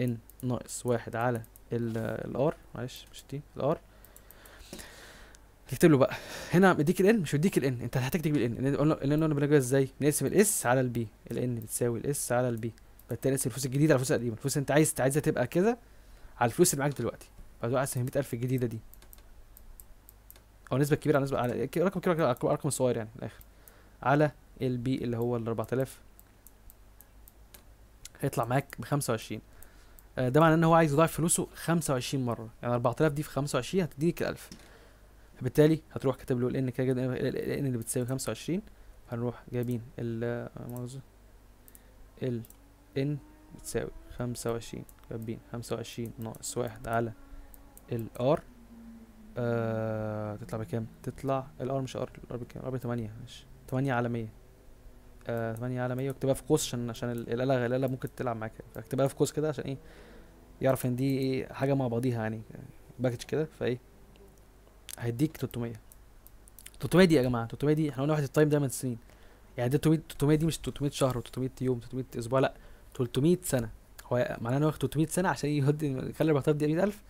ان ناقص 1 على الار معلش مش تي الار تكتب له بقى هنا مديك الان مش مديك الان انت هتحتاج تجيب الان الان قلنا بنجيبها ازاي نقسم الاس على البي الان بتساوي الاس على البي بالتالي الفلوس الجديده على الفلوس القديمه الفلوس انت عايز عايزها تبقى كده على الفلوس اللي معاك دلوقتي فدول عايز 100000 الجديده دي او نسبه كبيره على نسبه على رقم كبير على رقم صغير يعني الاخر على البي اللي هو ال 4000 هيطلع معاك ب 25 آه، ده معناه ان هو عايز يضاعف فلوسه 25 مره يعني 4000 دي في 25 هتديك 1000 فبالتالي هتروح كاتب له لان كده الان اللي بتساوي 25 هنروح جايبين ال آه، ال ان بتساوي 25 كاتبين خمسة وعشرين ناقص واحد على الار آه تطلع بكام؟ تطلع R مش ال R بكام؟ R بتمانية ماشي تمانية على مية آه، تمانية على مية واكتبها في قوس عشان عشان الآلة الآلة ممكن تلعب معاك فاكتبها في قوس كده عشان ايه يعرف ان دي إيه، حاجة مع بعضيها يعني باكج كده فايه هيديك 300 300 دي يا جماعة 300 دي احنا قلنا واحد التايم دايما سنين يعني ده 300 دي مش 300 شهر و 300 يوم 300 اسبوع لا 300 سنة هو معناه انه هو ياخد 300 سنه عشان يهدي يخلي 4000 دي 100000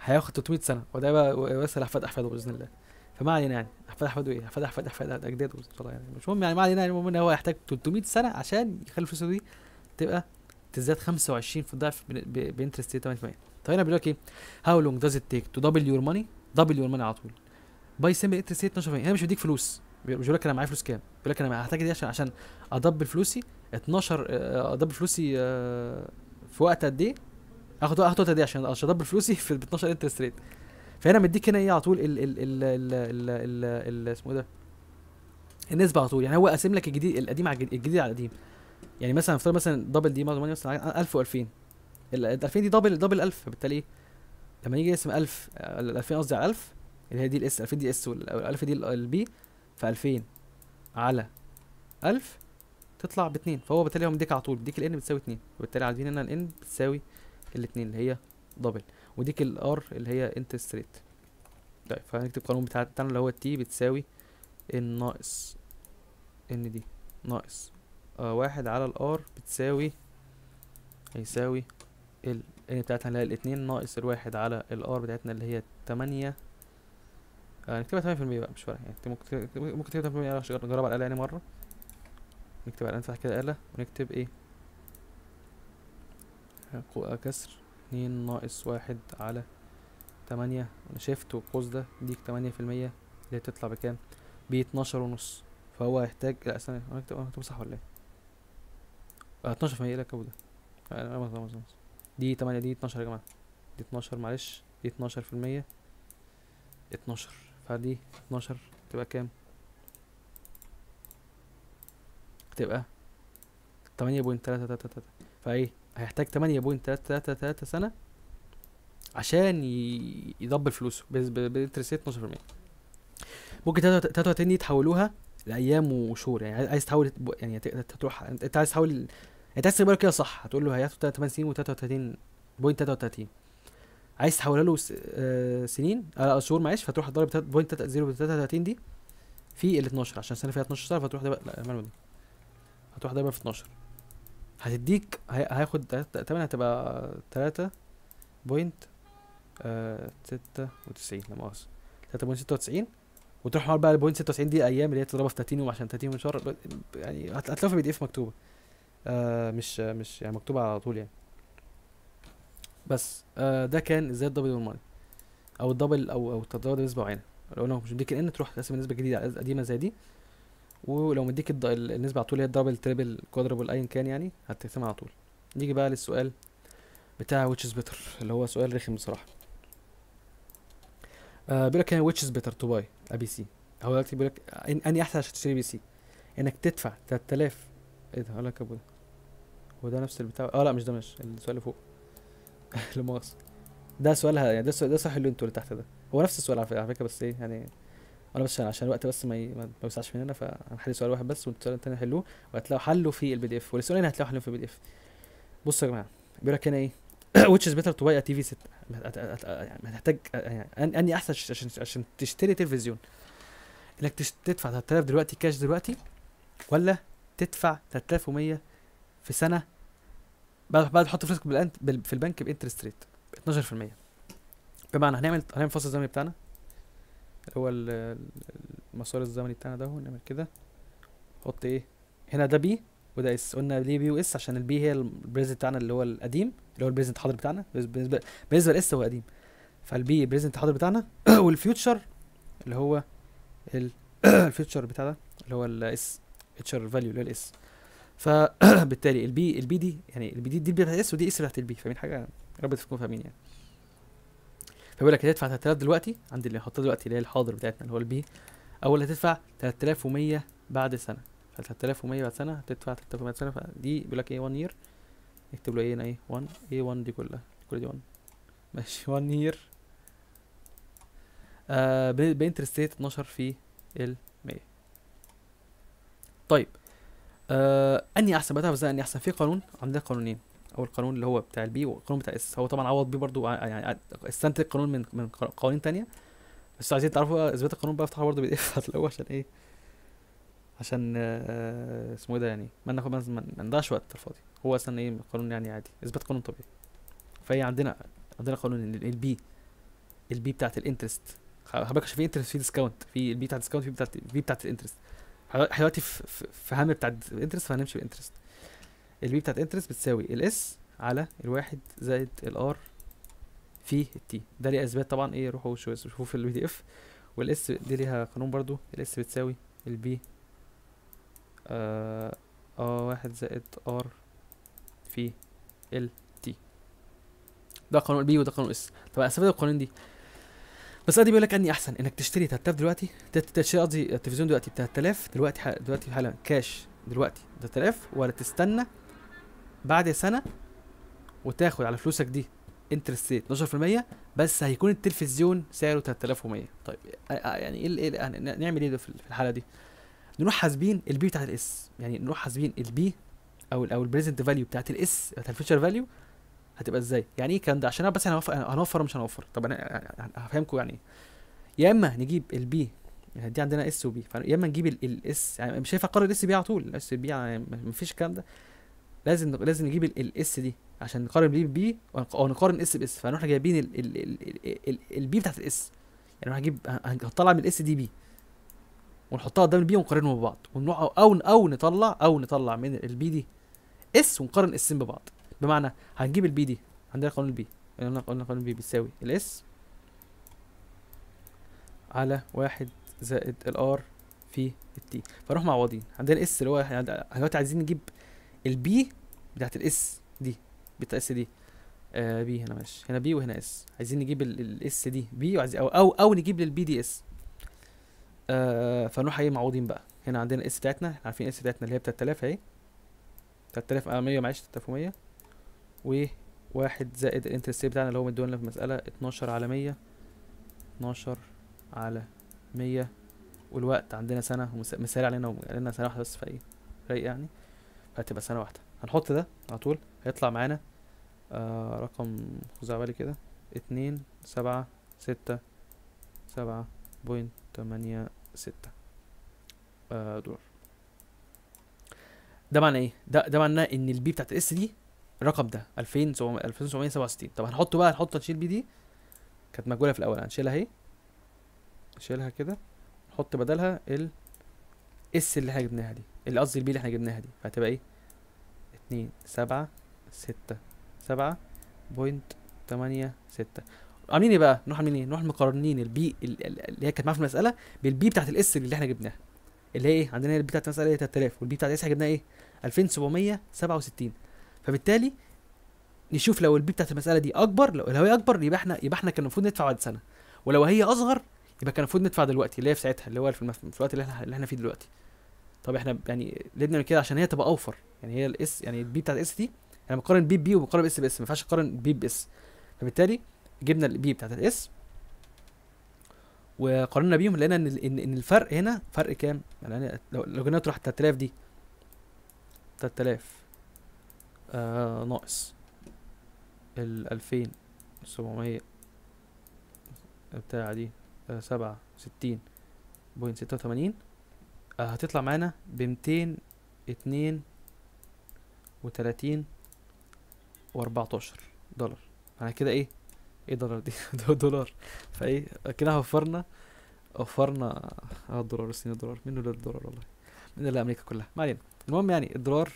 هياخد 300 سنه وده بقى بس احفاد احفاده باذن الله فما علينا يعني احفاد احفاده ايه احفاد احفاد احفاد اجداده ان شاء الله يعني مش مهم يعني ما علينا يعني المهم ان هو هيحتاج 300 سنه عشان يخلي فلوسه دي تبقى تزداد 25 في الضعف بانترست 8% إيه؟ طب هنا بيقول لك ايه هاو لونج داز ات تيك تو دبل يور ماني دبل يور ماني على طول باي سيمبل انترست 12% هنا مش بيديك فلوس بيقول لك انا معايا فلوس كام بيقول لك انا هحتاج دي إيه عشان عشان ادبل فلوسي 12 ادبل آه، فلوسي آه، في وقت قد ايه اخد اخد وقت قد ايه عشان عشان ادبل فلوسي في 12 انترست ريت فهنا مديك هنا ايه على طول ال ال ال ال ال ال اسمه إيه ده النسبه على طول يعني هو قاسم لك الجديد القديم على الجديد على القديم يعني مثلا افترض مثلا دبل دي مثلا 1000 و2000 ال 2000 دي دبل دبل 1000 فبالتالي لما يجي يقسم 1000 ال 2000 قصدي على 1000 اللي هي دي الاس 2000 دي اس وال 1000 دي البي فألفين على ألف تطلع باتنين فهو بالتالي هو مديك على طول مديك الان بتساوي اتنين وبالتالي عارفين هنا الان بتساوي الاتنين اللي هي دبل وديك الار اللي هي انت ستريت طيب فهنكتب القانون بتاعنا اللي هو تي بتساوي ان ناقص ان دي ناقص آه واحد على الار بتساوي هيساوي ال ان بتاعتنا اللي هي الاثنين ناقص الواحد على الار بتاعتنا اللي هي تمانية آه نكتبها 8% بقى مش فارقه يعني ممكن في تكتبها 8% جربها على الآلة يعني مره نكتب على نفتح كده آلة ونكتب ايه آه، آه، كسر اتنين ناقص واحد على تمانية انا شفت والقوس ده ديك تمانية في المية اللي هتطلع بكام باتناشر ونص فهو هيحتاج لا استنى انا هكتب انا هكتب صح ولا ايه آه، اتناشر في المية إيه لك ده انا ده؟ دي تمانية دي اتناشر يا جماعة دي اتناشر معلش دي اتناشر في المية اتناشر فدي 12 تبقى كام تبقى 8.333 فايه هيحتاج 8.333 سنه عشان يدبل فلوسه بانترست 12% ممكن تلاتة وتلاتين دي تحولوها لايام وشهور يعني عايز تحول يعني تروح انت عايز تحول يعني انت عايز تقبله كده صح هتقول له هياخد 8 سنين و 33 بوينت 33 عايز تحولها له آه، سنين آه،, آه شهور معلش فتروح تضرب 0.33 دي في ال 12 عشان السنه فيها 12 شهر فتروح ده لا المعلومه دي هتروح دايما في 12 هتديك هياخد تمن هتبقى 3 بوينت آه 96 لا مؤاخذة تلاتة بوينت ستة وتروح بقى ال ستة وتسعين دي أيام اللي هي تضربها في 30 يوم عشان 30 يوم شهر يعني هتلاقيها في بي دي اف مكتوبة آه مش مش يعني مكتوبة على طول يعني بس آه ده كان ازاي الدبل نورمالي او الدبل او او التدرج بنسبه معينه لو انا مش مديك ان تروح تقسم النسبه الجديده القديمه قديمه زي دي ولو مديك النسبه على طول هي الدبل تريبل كوادربل ايا كان يعني هتقسمها على طول نيجي بقى للسؤال بتاع which is better اللي هو سؤال رخم بصراحه آه بيقول لك يعني which is better to buy a سي هو دلوقتي بيقول لك آه، اني احسن عشان تشتري بي سي انك تدفع 3000 ايه ده هقول لك هو ده نفس البتاع اه لا مش ده مش السؤال اللي فوق لا ده سؤالها يعني ده سؤال ده سؤال حلو انتوا اللي تحت ده هو نفس السؤال على فكرة بس ايه يعني انا بس عشان الوقت بس ما يوسعش مننا فهنحل سؤال واحد بس والسؤال التاني حلوه وهتلاقوا حله في البي دي اف والسؤالين هتلاقوا حلهم في البي دي اف بصوا يا جماعه بيقول لك هنا ايه which is better to buy a TV set يعني هتحتاج يعني اني احسن عشان عشان تشتري تلفزيون انك تدفع 3000 دلوقتي كاش دلوقتي ولا تدفع 3100 في سنه بعد بعد تحط فلوسك في البنك بانترست ريت 12% بمعنى هنعمل هنعمل الفصل الزمني بتاعنا اللي هو المسار الزمني بتاعنا ده نعمل كده نحط ايه هنا ده بي وده اس قلنا ليه بي واس عشان البي هي البريزنت بتاعنا اللي هو القديم اللي هو البريزنت الحاضر بتاعنا بالنسبه بالنسبه لاس هو قديم فالبي البريزنت الحاضر بتاعنا والفيوتشر اللي هو الفيوتشر بتاعنا اللي هو الاس فيوتشر فاليو اللي هو الاس فبالتالي البي البي دي يعني البي دي دي البي اس ودي اس بتاعت البي فاهمين حاجه يا رب تكونوا فاهمين يعني فبيقول لك هتدفع 3000 دلوقتي عند اللي حطها دلوقتي اللي هي الحاضر بتاعتنا اللي هو البي اول هتدفع 3100 بعد سنه ف 3100 بعد سنه هتدفع 3100 بعد سنه فدي بيقول لك ايه 1 يير نكتب له ايه هنا ايه 1 ايه 1 دي كلها كل دي 1 ماشي 1 يير آه بانترست 12 في ال 100 طيب آه، اني احسن بتعرف اني احسن في قانون عندنا قانونين اول قانون اللي هو بتاع البي والقانون بتاع اس هو طبعا عوض بيه برضو آه، يعني آه، استنتج قانون من من قوانين تانية بس عايزين تعرفوا اثبات القانون بقى افتحها برضه بي دي اف الاول عشان ايه عشان آه اسمه ايه ده يعني ما ناخد ما نضيعش وقت الفاضي هو اصلا ايه قانون يعني عادي اثبات قانون طبيعي فهي عندنا عندنا قانون البي البي بتاعت الانترست حضرتك عشان في انترست في ديسكاونت في البي بتاعت الديسكاونت في بتاعت البي بتاعت الانترست احنا دلوقتي في هم بتاع انترست فهنمشي بانترست البي بتاعت انترست بتساوي الاس على الواحد زائد الار في التي ده ليه اثبات طبعا ايه روحوا شوفوا في البي دي اف والاس دي ليها قانون برضو الاس بتساوي البي اه, آه واحد زائد ار في ال تي ده قانون البي وده قانون الاس طب استفاد القوانين دي بس ادي بيقول لك اني احسن انك تشتري 3000 دلوقتي تشتري قصدي التلفزيون دلوقتي ب 3000 دلوقتي دلوقتي حالا كاش دلوقتي 3000 ولا تستنى بعد سنه وتاخد على فلوسك دي انترست 12% بس هيكون التلفزيون سعره 3100 طيب يعني ايه إيه يعني نعمل ايه في الحاله دي نروح حاسبين البي بتاعت الاس يعني نروح حاسبين البي او او البريزنت فاليو بتاعت الاس بتاعت الفيتشر فاليو هتبقى ازاي يعني ايه الكلام ده عشان انا بس هنوفر مش هنوفر طب انا هفهمكم يعني ايه يا اما نجيب البي يعني دي عندنا اس وبي يا اما نجيب الاس يعني مش هينفع اقارن الاس بي على طول الاس بي يعني مفيش الكلام ده لازم لازم نجيب الاس دي عشان نقارن بي بي او نقارن اس باس فنروح جايبين البي بتاعت الاس يعني نجيب هنطلع من الاس دي بي ونحطها قدام البي ونقارنهم ببعض ونروح او او نطلع او نطلع من البي دي اس ونقارن اسين ببعض بمعنى هنجيب البي دي عندنا قانون البي قلنا قلنا قانون البي بيساوي الاس على واحد زائد الار في التي فنروح معوضين عندنا الاس اللي هو دلوقتي عايزين نجيب البي بتاعت الاس دي بتاعت اس دي آه بي هنا ماشي هنا بي وهنا اس عايزين نجيب الاس دي بي وعايزين او او, أو نجيب للبي دي اس آه فنروح ايه معوضين بقى هنا عندنا اس بتاعتنا احنا عارفين اس بتاعتنا اللي هي بتاعت 3000 اهي 100 آه، معلش 3100 وواحد زائد الانترست بتاعنا اللي هو مدولنا في المسألة اتناشر على مية اتناشر على مية والوقت عندنا سنة مثال علينا وقالنا سنة واحدة بس ايه رايق يعني فهتبقى سنة واحدة هنحط ده على طول هيطلع معانا آه رقم خزع بالي كده اتنين سبعة ستة سبعة بوينت تمانية ستة آه، دولار ده معنى ايه؟ ده ده معناه ان البي بتاعت الاس دي الرقم ده 2767 طب هنحطه بقى هنحط تشيل بي دي كانت مجهوله في الاول هنشيلها اهي نشيلها كده نحط بدلها ال اس اللي احنا جبناها دي اللي قصدي البي اللي احنا جبناها دي فهتبقى ايه 2 7 6 7 بوينت 8 6 عاملين ايه بقى؟ نروح عاملين ايه؟ نروح مقارنين البي اللي هي كانت معانا في المسألة بالبي بتاعت الاس اللي احنا جبناها اللي هي ايه؟ عندنا البي بتاعت المسألة هي 3000 والبي بتاعت الاس احنا جبناها ايه؟ 2767 فبالتالي نشوف لو البي بتاعت المساله دي اكبر لو, هي اكبر يبقى احنا يبقى احنا كان المفروض ندفع بعد سنه ولو هي اصغر يبقى كان المفروض ندفع دلوقتي اللي هي في ساعتها اللي هو في, المف... في الوقت اللي احنا اللي احنا فيه دلوقتي طب احنا يعني ليه بنعمل كده عشان هي تبقى اوفر يعني هي الاس يعني البي بتاعت اس دي انا بقارن بي بي وبقارن اس باس ما ينفعش اقارن بي باس فبالتالي جبنا البي بتاعت الاس وقارنا بيهم لقينا ان ان الفرق هنا فرق كام؟ يعني لو جينا تروح 3000 دي 3000 آه ناقص الألفين سبعمية بتاع دي آه، سبعة ستين بوينت ستة وتمانين آه، هتطلع معانا بمتين اتنين وتلاتين واربعتاشر دولار معنى كده ايه ايه دولار دي دولار فايه كده وفرنا وفرنا اه الدولار الصيني الدولار منه الدولار والله من الامريكا امريكا كلها ما علينا المهم يعني الدولار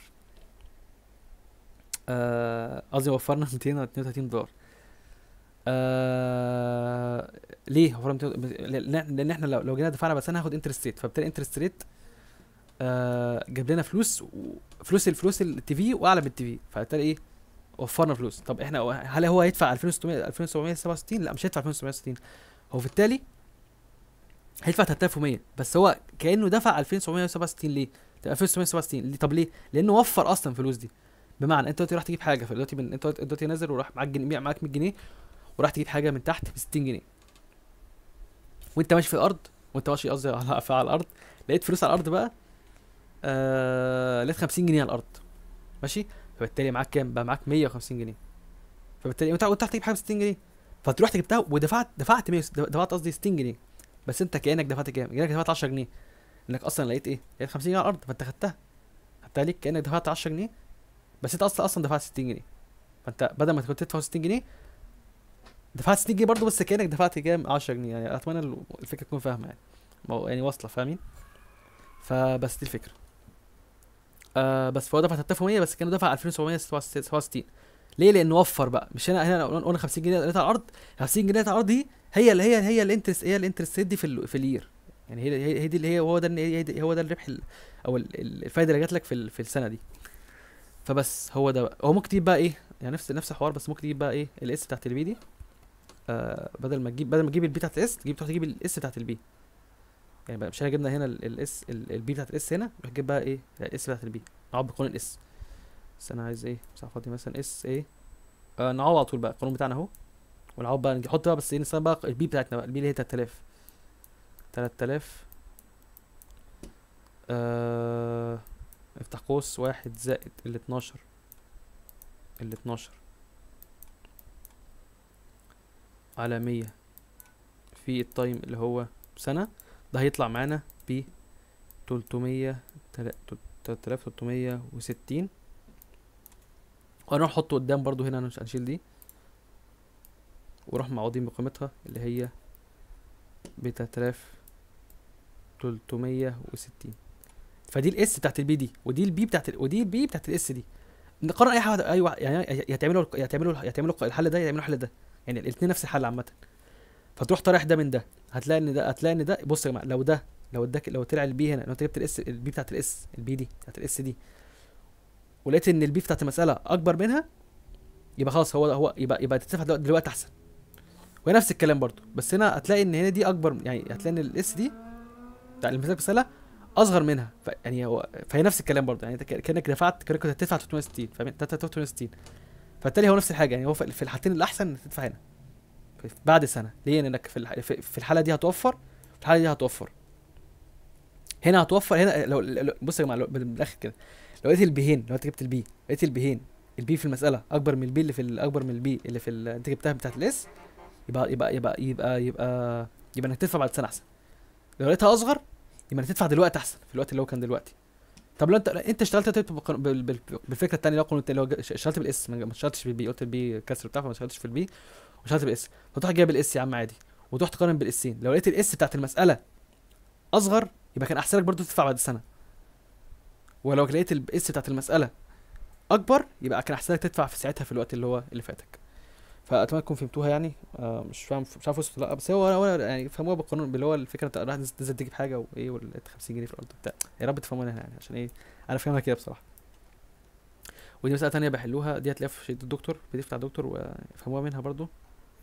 آه، قصدي وفرنا 232 دولار آه ليه وفرنا لان احنا لو جينا دفعنا بس انا هاخد انترست ريت فبالتالي انترست ريت آه جاب لنا فلوس فلوس الفلوس التي في واعلى من التي في فبالتالي ايه وفرنا فلوس طب احنا هل هو هيدفع 2600 2767 لا مش هيدفع 2767 هو في التالي هيدفع 3100 بس هو كانه دفع 2767 ليه 2767 طب ليه لانه وفر اصلا الفلوس دي بمعنى انت دلوقتي راح تجيب حاجه فدلوقتي من انت دلوقتي نازل وراح معاك جنيه معاك 100 جنيه وراح تجيب حاجه من تحت ب 60 جنيه وانت ماشي في الارض وانت ماشي قصدي على على الارض لقيت فلوس على الارض بقى آه لقيت 50 جنيه على الارض ماشي فبالتالي معاك كام بقى معاك 150 جنيه فبالتالي انت كنت تجيب حاجه ب 60 جنيه فرحت جبتها ودفعت دفعت 100 دفعت قصدي 60 جنيه بس انت كانك دفعت كام كانك دفعت 10 جنيه انك اصلا لقيت ايه لقيت 50 جنيه على الارض فانت خدتها خدتها ليك كانك دفعت 10 جنيه بس انت اصلا اصلا دفعت 60 جنيه فانت بدل ما كنت تدفع 60 جنيه دفعت 60 جنيه برضه بس كانك دفعت كام 10 جنيه يعني اتمنى الفكره تكون فاهمه يعني يعني واصله فاهمين فبس دي الفكره آه بس فهو دفع 3100 بس كانه دفع 2767 ليه لانه وفر بقى مش هنا هنا قلنا 50 جنيه لقيت على الارض 50 جنيه على الارض دي هي اللي هي هي الانترست هي الانترست دي في في الير يعني هي هي دي اللي هي هو ده هو ده الربح او الفايده اللي جات لك في في السنه دي فبس هو ده بقى. هو ممكن تجيب بقى ايه يعني نفس نفس الحوار بس ممكن تجيب بقى ايه الاس بتاعت البي دي آه بدل ما تجيب بدل ما تجيب البي بتاعت الاس تجيب تروح تجيب الاس بتاعت البي يعني مش احنا جبنا هنا الاس البي بتاعت الاس هنا تروح تجيب بقى ايه الاس بتاعت البي نعوض بقانون الاس بس انا عايز ايه مساحه فاضي مثلا اس ايه آه نعوض على طول بقى القانون بتاعنا اهو ونعوض بقى نحط بقى بس ايه نستخدم بقى البي بتاعتنا بقى البي اللي هي 3000 3000 آه افتح قوس واحد زائد ال اتناشر ال اتناشر على مية في التايم اللي هو سنة ده هيطلع معانا ب تلتمية تلاتلاف تلتمية وستين وهنروح نحطه قدام برضو هنا انا هنشيل دي وراح معوضين بقيمتها اللي هي بتلاتلاف تلتمية وستين فدي الاس بتاعت البي دي ودي البي بتاعت ال... ودي البي بتاعت الاس دي نقارن اي حاجه اي أيوة، واحد يعني هتعملوا هتعملوا هتعملوا الحل ده يعملوا الحل ده يعني الاثنين نفس الحل عامه فتروح طرح ده من ده هتلاقي ان ده هتلاقي ان ده بص يا جماعه لو ده لو اداك لو طلع البي هنا لو انت جبت الاس البي بتاعت الاس البي دي بتاعت الاس دي ولقيت ان البي بتاعت المساله اكبر منها يبقى خلاص هو هو يبقى يبقى تتفق دلوقتي احسن وهي نفس الكلام برضو بس هنا هتلاقي ان هنا دي اكبر يعني هتلاقي ان الاس دي بتاع المساله اصغر منها ف... يعني هو فهي نفس الكلام برضه يعني كانك دفعت كانك هتدفع 360 فاهم 360 فبالتالي هو نفس الحاجه يعني هو في الحالتين الاحسن انك تدفع هنا بعد سنه ليه انك في في الحاله دي هتوفر في الحاله دي هتوفر هنا هتوفر هنا لو, لو بص يا جماعه بالاخر كده لو لقيت البيهين لو انت جبت البي لقيت البيهين البي في المساله اكبر من البي اللي في اكبر من البي اللي في انت جبتها بتاعت الاس يبقى يبقى يبقى يبقى يبقى يبقى انك تدفع بعد سنه احسن لو لقيتها اصغر يبقى تدفع دلوقتي احسن في الوقت اللي هو كان دلوقتي طب لو انت انت اشتغلت طيب بالفكره الثانيه لو كنت لو اشتغلت بالاس ما اشتغلتش بالبي قلت البي كسر بتاعها ما اشتغلتش في البي واشتغلت بالاس فتروح جايب الاس يا عم عادي وتروح تقارن بالاسين لو لقيت الاس بتاعت المساله اصغر يبقى كان احسن لك برضه تدفع بعد سنه ولو لقيت الاس بتاعت المساله اكبر يبقى كان احسن لك تدفع في ساعتها في الوقت اللي هو اللي فاتك فاتمنى تكون فهمتوها يعني آه، مش فاهم مش عارف وصلت لا بس هو ولا يعني فهموها بالقانون اللي هو الفكره انت راح تنزل تجيب حاجه وايه ولقيت 50 جنيه في الارض بتاع يا رب تفهمونا هنا يعني عشان ايه انا فاهمها كده بصراحه ودي مساله تانية بحلوها دي هتلاقيها في شهاده الدكتور بي دي بتاع الدكتور وفهموها منها برضو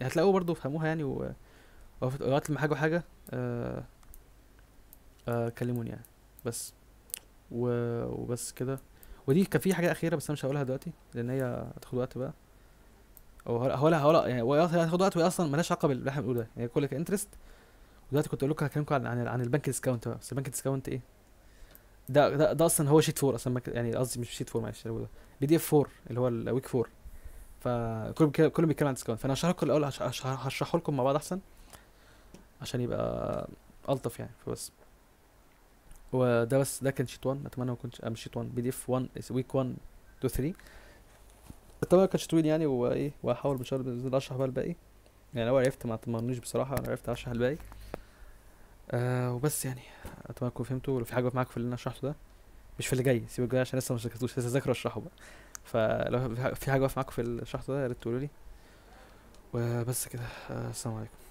هتلاقوها برضو فهموها يعني و وقت لما حاجه وحاجه آه آه كلموني يعني بس و... وبس كده ودي كان في حاجه اخيره بس انا مش هقولها دلوقتي لان هي هتاخد وقت بقى هو هو لا هو لا يعني هو هياخد وقت وهي اصلا مالهاش علاقه باللي احنا بنقوله ده هي يعني كلها كانترست ودلوقتي كنت اقول لكم هكلمكم عن عن, البنك ديسكاونت بس البنك ديسكاونت ايه ده ده, ده اصلا هو شيت 4 اصلا يعني قصدي مش شيت 4 معلش بي دي اف 4 اللي هو الويك 4 فكله بيتكلم كله بيتكلم عن ديسكاونت فانا هشرح لكم الاول هشرحه لكم مع بعض احسن عشان يبقى الطف يعني فبس وده بس ده كان شيت 1 اتمنى ما كنتش مش شيت 1 بي دي اف 1 ويك 1 2 3 طبعا ما كانش طويل يعني وايه وهحاول ان شاء الله اشرح بقى الباقي يعني لو عرفت ما تمرنيش بصراحه انا عرفت اشرح الباقي آه وبس يعني اتمنى تكونوا فهمتوا ولو في حاجه معاكم في اللي انا شرحته ده مش في اللي جاي سيبوا الجاي عشان لسه ما ذاكرتوش لسه ذاكر اشرحه بقى فلو في حاجه وقفت معاكم في الشرح ده يا ريت تقولوا لي وبس كده آه، السلام عليكم